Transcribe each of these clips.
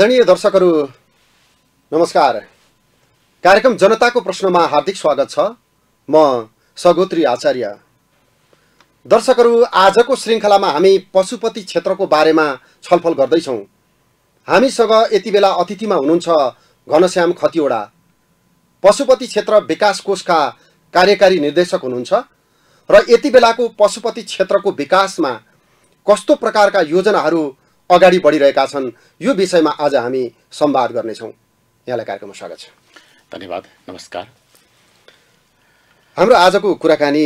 आदरणीय दर्शकहरू नमस्कार कार्यक्रम जनताको प्रश्नमा हार्दिक स्वागत छ म सगोत्री आचार्य दर्शकहरू आजको श्रृङ्खलामा हामी पशुपति क्षेत्रको बारेमा छलफल गर्दैछौँ हामीसँग यति बेला अतिथिमा हुनुहुन्छ घनश्याम खतिवडा पशुपति क्षेत्र विकास कोषका कार्यकारी निर्देशक हुनुहुन्छ र यति बेलाको पशुपति क्षेत्रको विकासमा कस्तो प्रकारका योजनाहरू अगाडि बढिरहेका छन् यो विषयमा आज हामी सम्वाद गर्नेछौँ यहाँलाई कार्यक्रममा स्वागत छ धन्यवाद नमस्कार हाम्रो आजको कुराकानी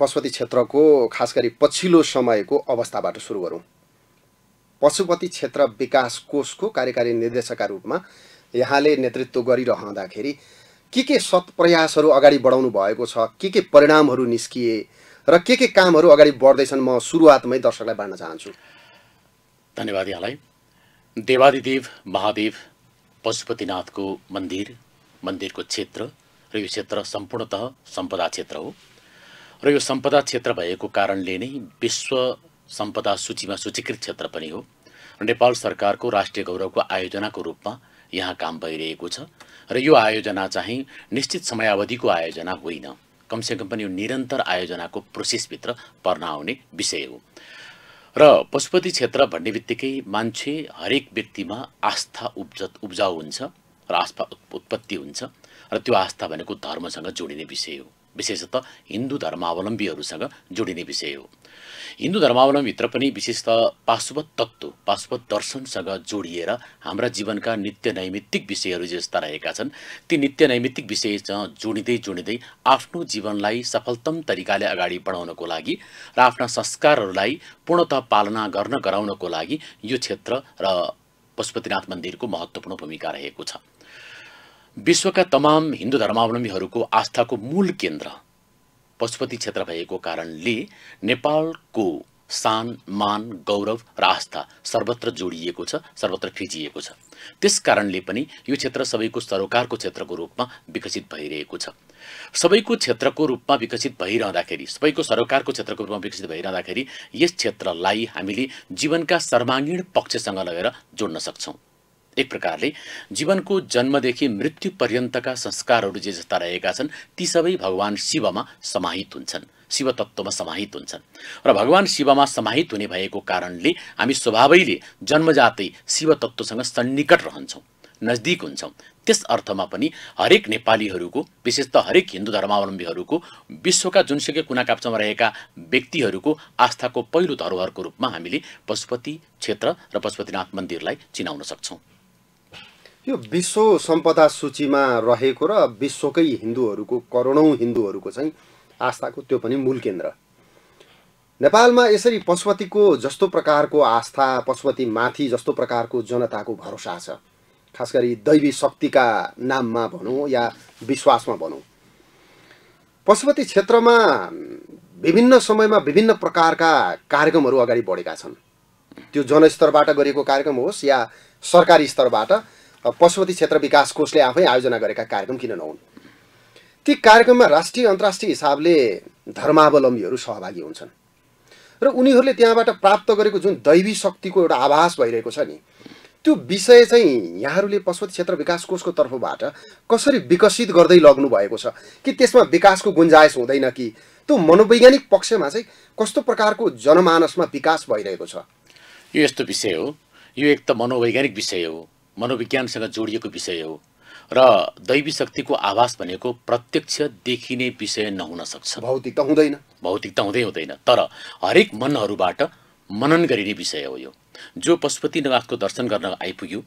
पशुपति क्षेत्रको खास गरी पछिल्लो समयको अवस्थाबाट सुरु गरौँ पशुपति क्षेत्र विकास कोषको कार्यकारी निर्देशकका रूपमा यहाँले नेतृत्व गरिरहँदाखेरि के के सत्प्रयासहरू अगाडि बढाउनु भएको छ के के परिणामहरू निस्किए र के के कामहरू अगाडि बढ्दैछन् म सुरुवातमै दर्शकलाई बाँड्न चाहन्छु धन्यवाद यहाँलाई देवादिदेव महादेव पशुपतिनाथको मन्दिर मन्दिरको क्षेत्र र यो क्षेत्र सम्पूर्णत सम्पदा क्षेत्र हो र यो सम्पदा क्षेत्र भएको कारणले नै विश्व सम्पदा सूचीमा सूचीकृत क्षेत्र पनि हो र नेपाल सरकारको राष्ट्रिय गौरवको आयोजनाको रूपमा यहाँ काम भइरहेको छ र यो आयोजना चाहिँ निश्चित समयावधिको आयोजना होइन कमसेकम पनि यो निरन्तर आयोजनाको प्रोसेसभित्र पर्न आउने विषय हो र पशुपति क्षेत्र भन्ने बित्तिकै मान्छे हरेक व्यक्तिमा आस्था उब्ज उब्जाउ हुन्छ र आस्था उत्पत्ति हुन्छ र त्यो आस्था भनेको धर्मसँग जोडिने विषय हो विशेषतः हिन्दू धर्मावलम्बीहरूसँग जोडिने विषय हो हिन्दू धर्मावलम्बीभित्र पनि विशेषतः पाशुपत तत्त्व पाशुपत दर्शनसँग जोडिएर हाम्रा जीवनका नित्य नैमित्तिक विषयहरू जस्ता रहेका छन् ती नित्य नैमित्तिक विषयसँग जोडिँदै जोडिँदै आफ्नो जीवनलाई सफलतम तरिकाले अगाडि बढाउनको लागि र आफ्ना संस्कारहरूलाई पूर्णत पालना गर्न गराउनको लागि यो क्षेत्र र पशुपतिनाथ मन्दिरको महत्त्वपूर्ण भूमिका रहेको छ विश्वका तमाम हिन्दू धर्मावलम्बीहरूको आस्थाको मूल केन्द्र पशुपति क्षेत्र भएको कारणले नेपालको शान मान गौरव र आस्था सर्वत्र जोडिएको छ सर्वत्र फिजिएको छ त्यस कारणले पनि यो क्षेत्र सबैको सरोकारको क्षेत्रको रूपमा विकसित भइरहेको छ सबैको क्षेत्रको रूपमा विकसित भइरहँदाखेरि सबैको सरोकारको क्षेत्रको रूपमा विकसित भइरहँदाखेरि यस क्षेत्रलाई हामीले जीवनका सर्वाङ्गीण पक्षसँग लगेर जोड्न सक्छौँ एक प्रकारले जीवनको जन्मदेखि मृत्यु पर्यन्तका संस्कारहरू जे जस्ता रहेका छन् ती सबै भगवान् शिवमा समाहित हुन्छन् शिव तत्त्वमा समाहित हुन्छन् र भगवान् शिवमा समाहित हुने भएको कारणले हामी स्वभावैले जन्मजातै शिव तत्त्वसँग सन्निकट रहन्छौँ नजदिक हुन्छौँ त्यस अर्थमा पनि हरेक नेपालीहरूको विशेष त हरेक हिन्दू धर्मावलम्बीहरूको विश्वका जुनसुकै कुना काप्चामा रहेका व्यक्तिहरूको आस्थाको पहिलो धरोहरको रूपमा हामीले पशुपति क्षेत्र र पशुपतिनाथ मन्दिरलाई चिनाउन सक्छौँ यो विश्व सम्पदा सूचीमा रहेको र विश्वकै हिन्दूहरूको करोडौँ हिन्दूहरूको चाहिँ आस्थाको त्यो पनि मूल केन्द्र नेपालमा यसरी पशुपतिको जस्तो प्रकारको आस्था पशुपतिमाथि जस्तो प्रकारको जनताको भरोसा छ खास गरी दैवी शक्तिका नाममा भनौँ या विश्वासमा भनौँ पशुपति क्षेत्रमा विभिन्न समयमा विभिन्न प्रकारका कार्यक्रमहरू अगाडि बढेका छन् त्यो जनस्तरबाट गरिएको कार्यक्रम होस् या सरकारी स्तरबाट पशुपति क्षेत्र विकास कोषले आफै आयोजना गरेका कार्यक्रम किन नहुन् ती कार्यक्रममा राष्ट्रिय अन्तर्राष्ट्रिय हिसाबले धर्मावलम्बीहरू सहभागी हुन्छन् र उनीहरूले त्यहाँबाट प्राप्त गरेको जुन दैवी शक्तिको एउटा आभास भइरहेको छ नि त्यो विषय चाहिँ यहाँहरूले पशुपति क्षेत्र विकास कोषको तर्फबाट कसरी विकसित गर्दै लग्नु भएको छ कि त्यसमा विकासको गुन्जाइस हुँदैन कि त्यो मनोवैज्ञानिक पक्षमा चाहिँ कस्तो प्रकारको जनमानसमा विकास भइरहेको छ यो यस्तो विषय हो यो एक त मनोवैज्ञानिक विषय हो मनोविज्ञानसँग जोडिएको विषय हो र दैवी शक्तिको आभास भनेको प्रत्यक्ष देखिने विषय नहुन सक्छ भौतिक त हुँदैन भौतिक त हुँदै हुँदैन तर हरेक मनहरूबाट मनन गरिने विषय हो यो जो पशुपति नवासको दर्शन गर्न आइपुग्यो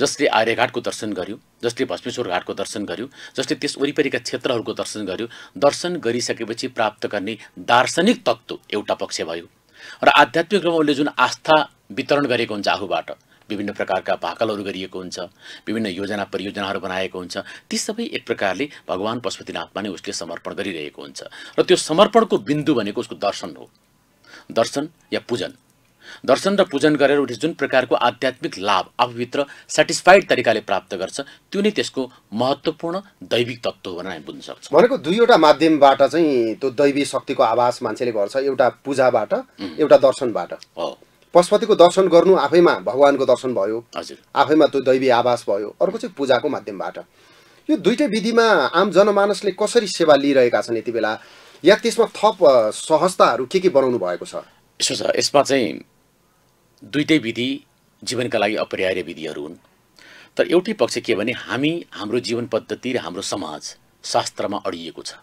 जसले आर्यघाटको दर्शन गर्यो जसले भस्मेश्वर घाटको दर्शन गर्यो जसले त्यस वरिपरिका क्षेत्रहरूको दर्शन गर्यो दर्शन गरिसकेपछि प्राप्त गर्ने दार्शनिक तत्त्व एउटा पक्ष भयो र आध्यात्मिक रूपमा उसले जुन आस्था वितरण गरेको हुन्छ आफूबाट विभिन्न प्रकारका भाकलहरू गरिएको हुन्छ विभिन्न योजना परियोजनाहरू बनाएको हुन्छ ती सबै एक प्रकारले भगवान् पशुपतिनाथमा नै उसले समर्पण गरिरहेको हुन्छ र त्यो समर्पणको बिन्दु भनेको उसको दर्शन हो दर्शन या पूजन दर्शन र पूजन गरेर उसले जुन प्रकारको आध्यात्मिक लाभ आफूभित्र सेटिस्फाइड तरिकाले प्राप्त गर्छ त्यो नै त्यसको महत्त्वपूर्ण दैविक तत्त्व हो भनेर हामी बुझ्न सक्छौँ भनेको दुईवटा माध्यमबाट चाहिँ त्यो दैवी शक्तिको आभास मान्छेले गर्छ एउटा पूजाबाट एउटा दर्शनबाट हो पशुपतिको दर्शन गर्नु आफैमा भगवान्को दर्शन भयो हजुर आफैमा त्यो दैवी आवास भयो अर्को चाहिँ पूजाको माध्यमबाट यो दुइटै विधिमा आम जनमानसले कसरी सेवा लिइरहेका छन् यति बेला या त्यसमा थप सहजताहरू के के बनाउनु भएको छ यसो छ यसमा चाहिँ दुइटै विधि जीवनका लागि अपरिहार्य विधिहरू हुन् तर एउटै पक्ष के भने हामी हाम्रो जीवन पद्धति र हाम्रो समाज शास्त्रमा अडिएको छ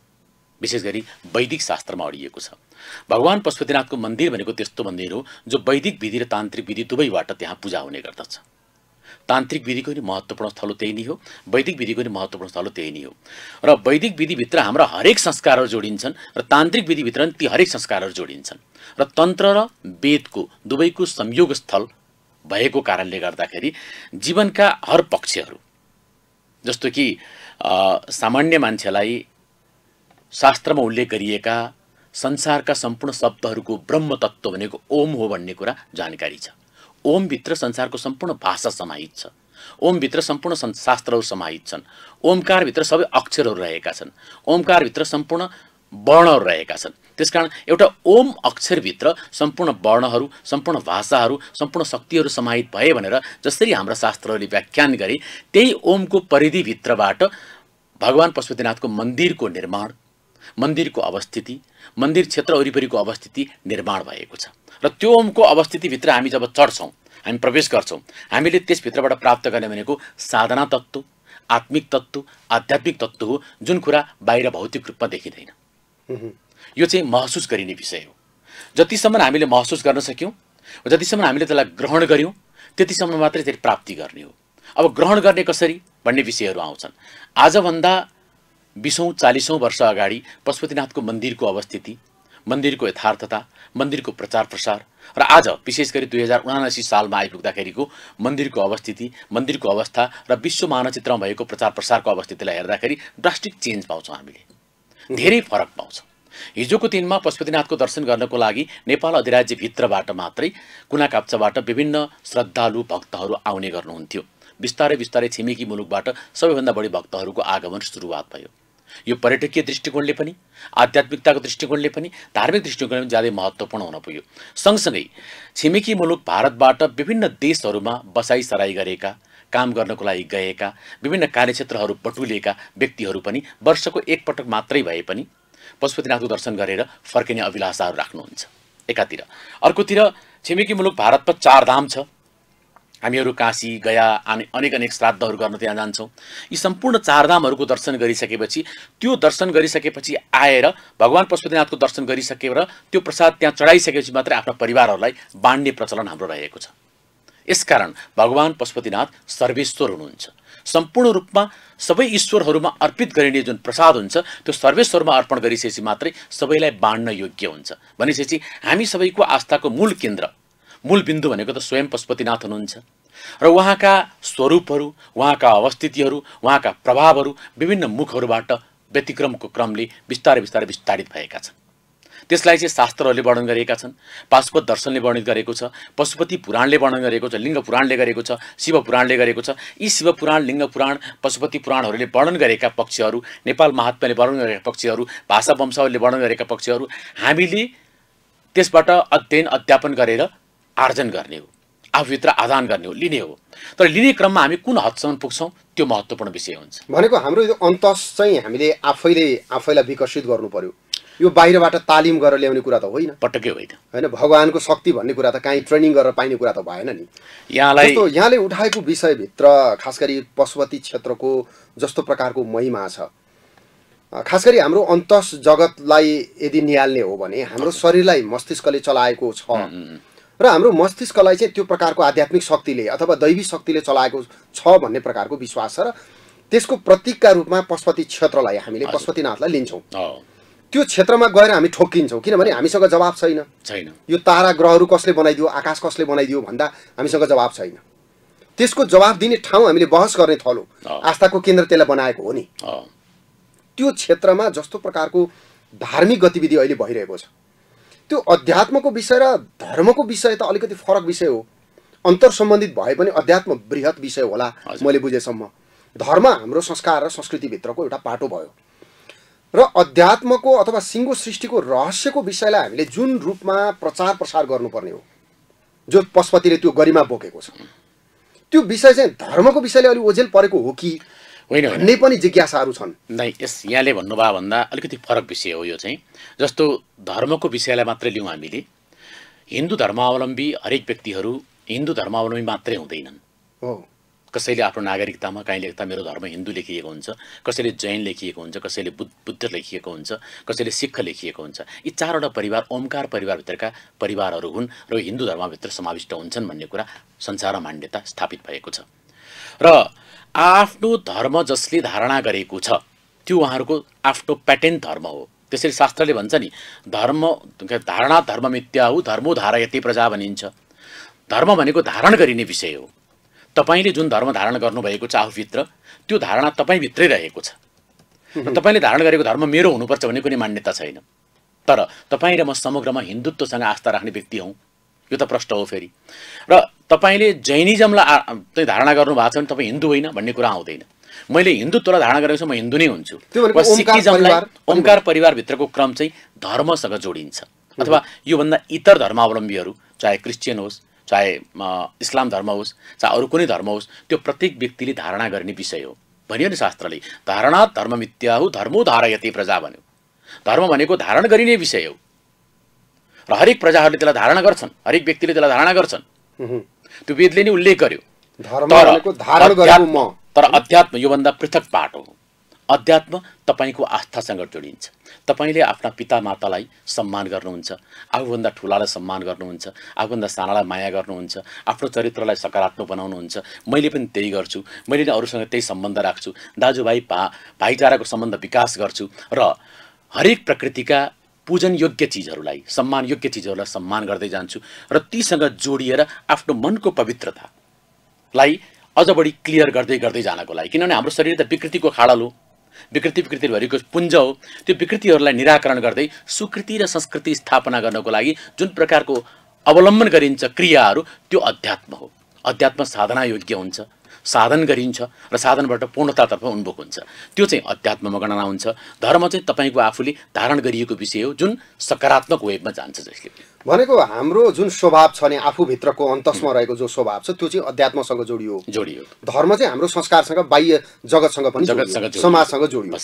विशेष गरी वैदिक शास्त्रमा अडिएको छ भगवान पशुपतिनाथको मन्दिर भनेको त्यस्तो मन्दिर हो जो वैदिक विधि र तान्त्रिक विधि दुवैबाट त्यहाँ पूजा हुने गर्दछ तान्त्रिक विधिको नि महत्त्वपूर्ण स्थल त्यही नै हो वैदिक विधिको नि महत्त्वपूर्ण स्थल त्यही नै हो र वैदिक विधिभित्र हाम्रा हरेक संस्कारहरू जोडिन्छन् र तान्त्रिक विधिभित्र पनि ती हरेक संस्कारहरू जोडिन्छन् र तन्त्र र वेदको दुवैको संयोग स्थल भएको कारणले गर्दाखेरि जीवनका हर पक्षहरू जस्तो कि सामान्य मान्छेलाई शास्त्रमा उल्लेख गरिएका संसारका सम्पूर्ण शब्दहरूको ब्रह्म तत्त्व भनेको ओम हो भन्ने कुरा जानकारी छ ओमभित्र संसारको सम्पूर्ण भाषा समाहित छ ओमभित्र सम्पूर्ण शास्त्रहरू समाहित छन् ओमकारभित्र सबै अक्षरहरू रहेका छन् ओमकारभित्र सम्पूर्ण वर्णहरू रहेका छन् त्यसकारण एउटा ओम अक्षरभित्र सम्पूर्ण वर्णहरू सम्पूर्ण भाषाहरू सम्पूर्ण शक्तिहरू समाहित भए भनेर जसरी हाम्रा शास्त्रहरूले व्याख्यान गरे त्यही ओमको परिधिभित्रबाट भगवान् पशुपतिनाथको मन्दिरको निर्माण मन्दिरको अवस्थिति मन्दिर क्षेत्र वरिपरिको अवस्थिति निर्माण भएको छ र त्यो ओमको अवस्थितिभित्र हामी जब चढ्छौँ हामी प्रवेश गर्छौँ हामीले त्यसभित्रबाट प्राप्त गर्ने भनेको साधना तत्त्व आत्मिक तत्त्व आध्यात्मिक तत्त्व हो जुन कुरा बाहिर भौतिक रूपमा देखिँदैन यो चाहिँ महसुस गरिने विषय हो जतिसम्म हामीले महसुस गर्न सक्यौँ जतिसम्म हामीले त्यसलाई ग्रहण गऱ्यौँ त्यतिसम्म मात्रै त्यसले प्राप्ति गर्ने हो अब ग्रहण गर्ने कसरी भन्ने विषयहरू आउँछन् आजभन्दा बिसौँ चालिसौँ वर्ष अगाडि पशुपतिनाथको मन्दिरको अवस्थिति मन्दिरको यथार्थता मन्दिरको प्रचार प्रसार र आज विशेष गरी दुई हजार उनासी सालमा आइपुग्दाखेरिको मन्दिरको अवस्थिति मन्दिरको अवस्था र विश्व मानचित्रमा भएको प्रचार प्रसारको अवस्थितिलाई हेर्दाखेरि ड्रास्टिक चेन्ज पाउँछौँ हामीले धेरै फरक पाउँछौँ हिजोको दिनमा पशुपतिनाथको दर्शन गर्नको लागि नेपाल अधिराज्यभित्रबाट मात्रै कुना काप्चाबाट विभिन्न श्रद्धालु भक्तहरू आउने गर्नुहुन्थ्यो बिस्तारै बिस्तारै छिमेकी मुलुकबाट सबैभन्दा बढी भक्तहरूको आगमन सुरुवात भयो यो पर्यटकीय दृष्टिकोणले पनि आध्यात्मिकताको दृष्टिकोणले पनि धार्मिक दृष्टिकोणले पनि ज्यादै महत्त्वपूर्ण हुन पुग्यो सँगसँगै छिमेकी मुलुक भारतबाट विभिन्न देशहरूमा बसाइसराई गरेका काम गर्नको लागि गएका विभिन्न कार्यक्षेत्रहरू बटुलिएका व्यक्तिहरू पनि वर्षको एकपटक मात्रै भए पनि पशुपतिनाथको दर्शन गरेर फर्किने अभिलाषाहरू राख्नुहुन्छ एकातिर अर्कोतिर छिमेकी मुलुक भारतमा चारधाम छ हामीहरू काशी गया हामी अनेक अनेक श्राद्धहरू गर्न त्यहाँ जान्छौँ यी सम्पूर्ण चारधामहरूको दर्शन गरिसकेपछि त्यो दर्शन गरिसकेपछि आएर भगवान् पशुपतिनाथको दर्शन गरिसकेर त्यो प्रसाद त्यहाँ चढाइसकेपछि मात्रै आफ्ना परिवारहरूलाई बाँड्ने प्रचलन हाम्रो रहेको छ यसकारण भगवान् पशुपतिनाथ सर्वेश्वर हुनुहुन्छ सम्पूर्ण रूपमा सबै ईश्वरहरूमा अर्पित गरिने जुन प्रसाद हुन्छ त्यो सर्वेश्वरमा अर्पण गरिसकेपछि मात्रै सबैलाई बाँड्न योग्य हुन्छ भनेपछि हामी सबैको आस्थाको मूल केन्द्र मूल बिन्दु भनेको त स्वयं पशुपतिनाथ हुनुहुन्छ र उहाँका स्वरूपहरू उहाँका अवस्थितिहरू उहाँका प्रभावहरू विभिन्न मुखहरूबाट व्यतिक्रमको क्रमले बिस्तारै बिस्तारै विस्तारित भएका छन् त्यसलाई चाहिँ शास्त्रहरूले वर्णन गरेका छन् पाशुपत दर्शनले वर्णित गरेको छ पशुपति पुराणले वर्णन गरेको छ लिङ्ग पुराणले गरेको छ शिव पुराणले गरेको छ यी शिव पुराण लिङ्ग पुराण पशुपति पुराणहरूले वर्णन गरेका पक्षहरू नेपाल महात्माले वर्णन गरेका पक्षहरू भाषा वंशावलीले वर्णन गरेका पक्षहरू हामीले त्यसबाट अध्ययन अध्यापन गरेर आर्जन गर्ने हो आफूभित्र आदान गर्ने हो लिने हो तर लिने क्रममा हामी कुन हदसम्म पुग्छौँ त्यो महत्त्वपूर्ण विषय हुन्छ भनेको हाम्रो यो अन्तस चाहिँ हामीले आफैले आफैलाई विकसित गर्नु पर्यो यो बाहिरबाट तालिम गरेर ल्याउने कुरा त होइन पटक्कै होइन होइन भगवान्को शक्ति भन्ने कुरा त काहीँ ट्रेनिङ गरेर पाइने कुरा त भएन नि यहाँलाई यहाँले उठाएको विषयभित्र खास गरी पशुपति क्षेत्रको जस्तो प्रकारको महिमा छ खास गरी हाम्रो अन्तस जगतलाई यदि निहाल्ने हो भने हाम्रो शरीरलाई मस्तिष्कले चलाएको छ र हाम्रो मस्तिष्कलाई चाहिँ त्यो प्रकारको आध्यात्मिक शक्तिले अथवा दैवी शक्तिले चलाएको छ भन्ने प्रकारको विश्वास छ र त्यसको प्रतीकका रूपमा पशुपति क्षेत्रलाई हामीले पशुपतिनाथलाई लिन्छौँ त्यो क्षेत्रमा गएर हामी ठोक्किन्छौँ किनभने हामीसँग जवाब छैन छैन यो तारा ग्रहहरू कसले बनाइदियो आकाश कसले बनाइदियो भन्दा हामीसँग जवाब छैन त्यसको जवाब दिने ठाउँ हामीले बहस गर्ने थलो आस्थाको केन्द्र त्यसलाई बनाएको हो नि त्यो क्षेत्रमा जस्तो प्रकारको धार्मिक गतिविधि अहिले भइरहेको छ त्यो अध्यात्मको विषय र धर्मको विषय त अलिकति फरक विषय हो अन्तर सम्बन्धित भए पनि अध्यात्म वृहत विषय होला मैले बुझेसम्म धर्म हाम्रो संस्कार र संस्कृतिभित्रको एउटा पाटो भयो र अध्यात्मको अथवा सिङ्गो सृष्टिको रहस्यको विषयलाई हामीले जुन रूपमा प्रचार प्रसार गर्नुपर्ने हो जो पशुपतिले त्यो गरिमा बोकेको छ त्यो विषय चाहिँ धर्मको विषयले अलि ओझेल परेको हो कि होइन भन्ने पनि जिज्ञासाहरू छन् नै यस यहाँले भन्नुभयो भन्दा अलिकति फरक विषय हो यो चाहिँ जस्तो धर्मको विषयलाई मात्रै लिउँ हामीले हिन्दू धर्मावलम्बी हरेक व्यक्तिहरू हिन्दू धर्मावलम्बी मात्रै हुँदैनन् हो कसैले आफ्नो नागरिकतामा कहीँ लेख्दा मेरो धर्म हिन्दू लेखिएको हुन्छ कसैले जैन लेखिएको हुन्छ कसैले बुद्ध बुद्ध लेखिएको हुन्छ कसैले सिख लेखिएको हुन्छ यी चारवटा परिवार ओमकार परिवारभित्रका परिवारहरू हुन् र हिन्दू धर्मभित्र समाविष्ट हुन्छन् भन्ने कुरा संसारमा मान्यता स्थापित भएको छ र आफ्नो धर्म जसले धारणा गरेको छ त्यो उहाँहरूको आफ्नो प्याटेन्ट धर्म हो त्यसरी शास्त्रले भन्छ नि धर्म धारणा धर्म मिथ्या हो धर्मो यति प्रजा भनिन्छ धर्म भनेको धारण गरिने विषय हो तपाईँले जुन धर्म धारण गर्नुभएको छ आफूभित्र त्यो धारणा तपाईँभित्रै रहेको छ र तपाईँले धारण गरेको धर्म मेरो हुनुपर्छ भन्ने कुनै मान्यता छैन तर तपाईँ र म समग्रमा हिन्दुत्वसँग आस्था राख्ने व्यक्ति हौँ यो त प्रश्न हो फेरि र तपाईँले जैनिजमलाई चाहिँ धारणा गर्नुभएको छ भने तपाईँ हिन्दू होइन भन्ने कुरा आउँदैन मैले हिन्दुत्वलाई धारणा गरेको छु म हिन्दू नै हुन्छु सिक्किजमलाई सिखिजमलाई ओमकार परिवारभित्रको क्रम चाहिँ धर्मसँग जोडिन्छ अथवा योभन्दा इतर धर्मावलम्बीहरू चाहे क्रिस्चियन होस् चाहे इस्लाम धर्म होस् चाहे अरू कुनै धर्म होस् त्यो प्रत्येक व्यक्तिले धारणा गर्ने विषय हो भनियो नि शास्त्रले धारणा धर्ममित्या हो धर्मो धारयते प्रजा भन्यो धर्म भनेको धारण गरिने विषय हो र हरेक प्रजाहरूले त्यसलाई धारणा गर्छन् हरेक व्यक्तिले त्यसलाई धारणा गर्छन् त्यो वेदले नै उल्लेख गर्यो तर अध्यात्म योभन्दा पृथक पाठ हो अध्यात्म तपाईँको आस्थासँग जोडिन्छ तपाईँले आफ्ना पिता मातालाई सम्मान गर्नुहुन्छ आफूभन्दा ठुलालाई सम्मान गर्नुहुन्छ आफूभन्दा सानालाई माया गर्नुहुन्छ आफ्नो चरित्रलाई सकारात्मक बनाउनुहुन्छ मैले पनि त्यही गर्छु मैले नै अरूसँग त्यही सम्बन्ध राख्छु दाजुभाइ भा भाइचाराको सम्बन्ध विकास गर्छु र हरेक प्रकृतिका पूजन योग्य चिजहरूलाई सम्मान योग्य चिजहरूलाई सम्मान गर्दै जान्छु र तीसँग जोडिएर आफ्नो मनको पवित्रतालाई अझ बढी क्लियर गर्दै गर्दै जानको लागि किनभने हाम्रो शरीर त विकृतिको खाडल हो विकृति विकृतिभरिको पुञ्ज हो त्यो विकृतिहरूलाई निराकरण गर्दै सुकृति र संस्कृति स्थापना गर्नको लागि जुन प्रकारको अवलम्बन गरिन्छ क्रियाहरू त्यो अध्यात्म हो अध्यात्म साधना योग्य हुन्छ साधन गरिन्छ र साधनबाट पूर्णतातर्फ उन्मुख हुन्छ त्यो चाहिँ अध्यात्ममा गणना हुन्छ धर्म चाहिँ तपाईँको आफूले धारण गरिएको विषय हो जुन सकारात्मक वेबमा जान्छ जसले भनेको हाम्रो जुन स्वभाव छ नि आफूभित्रको अन्तस्मा रहेको जो स्वभाव छ त्यो चाहिँ अध्यात्मसँग जोडियो जोडियो धर्म चाहिँ हाम्रो संस्कारसँग बाह्य जगतसँग पनि समाजसँग जोडियो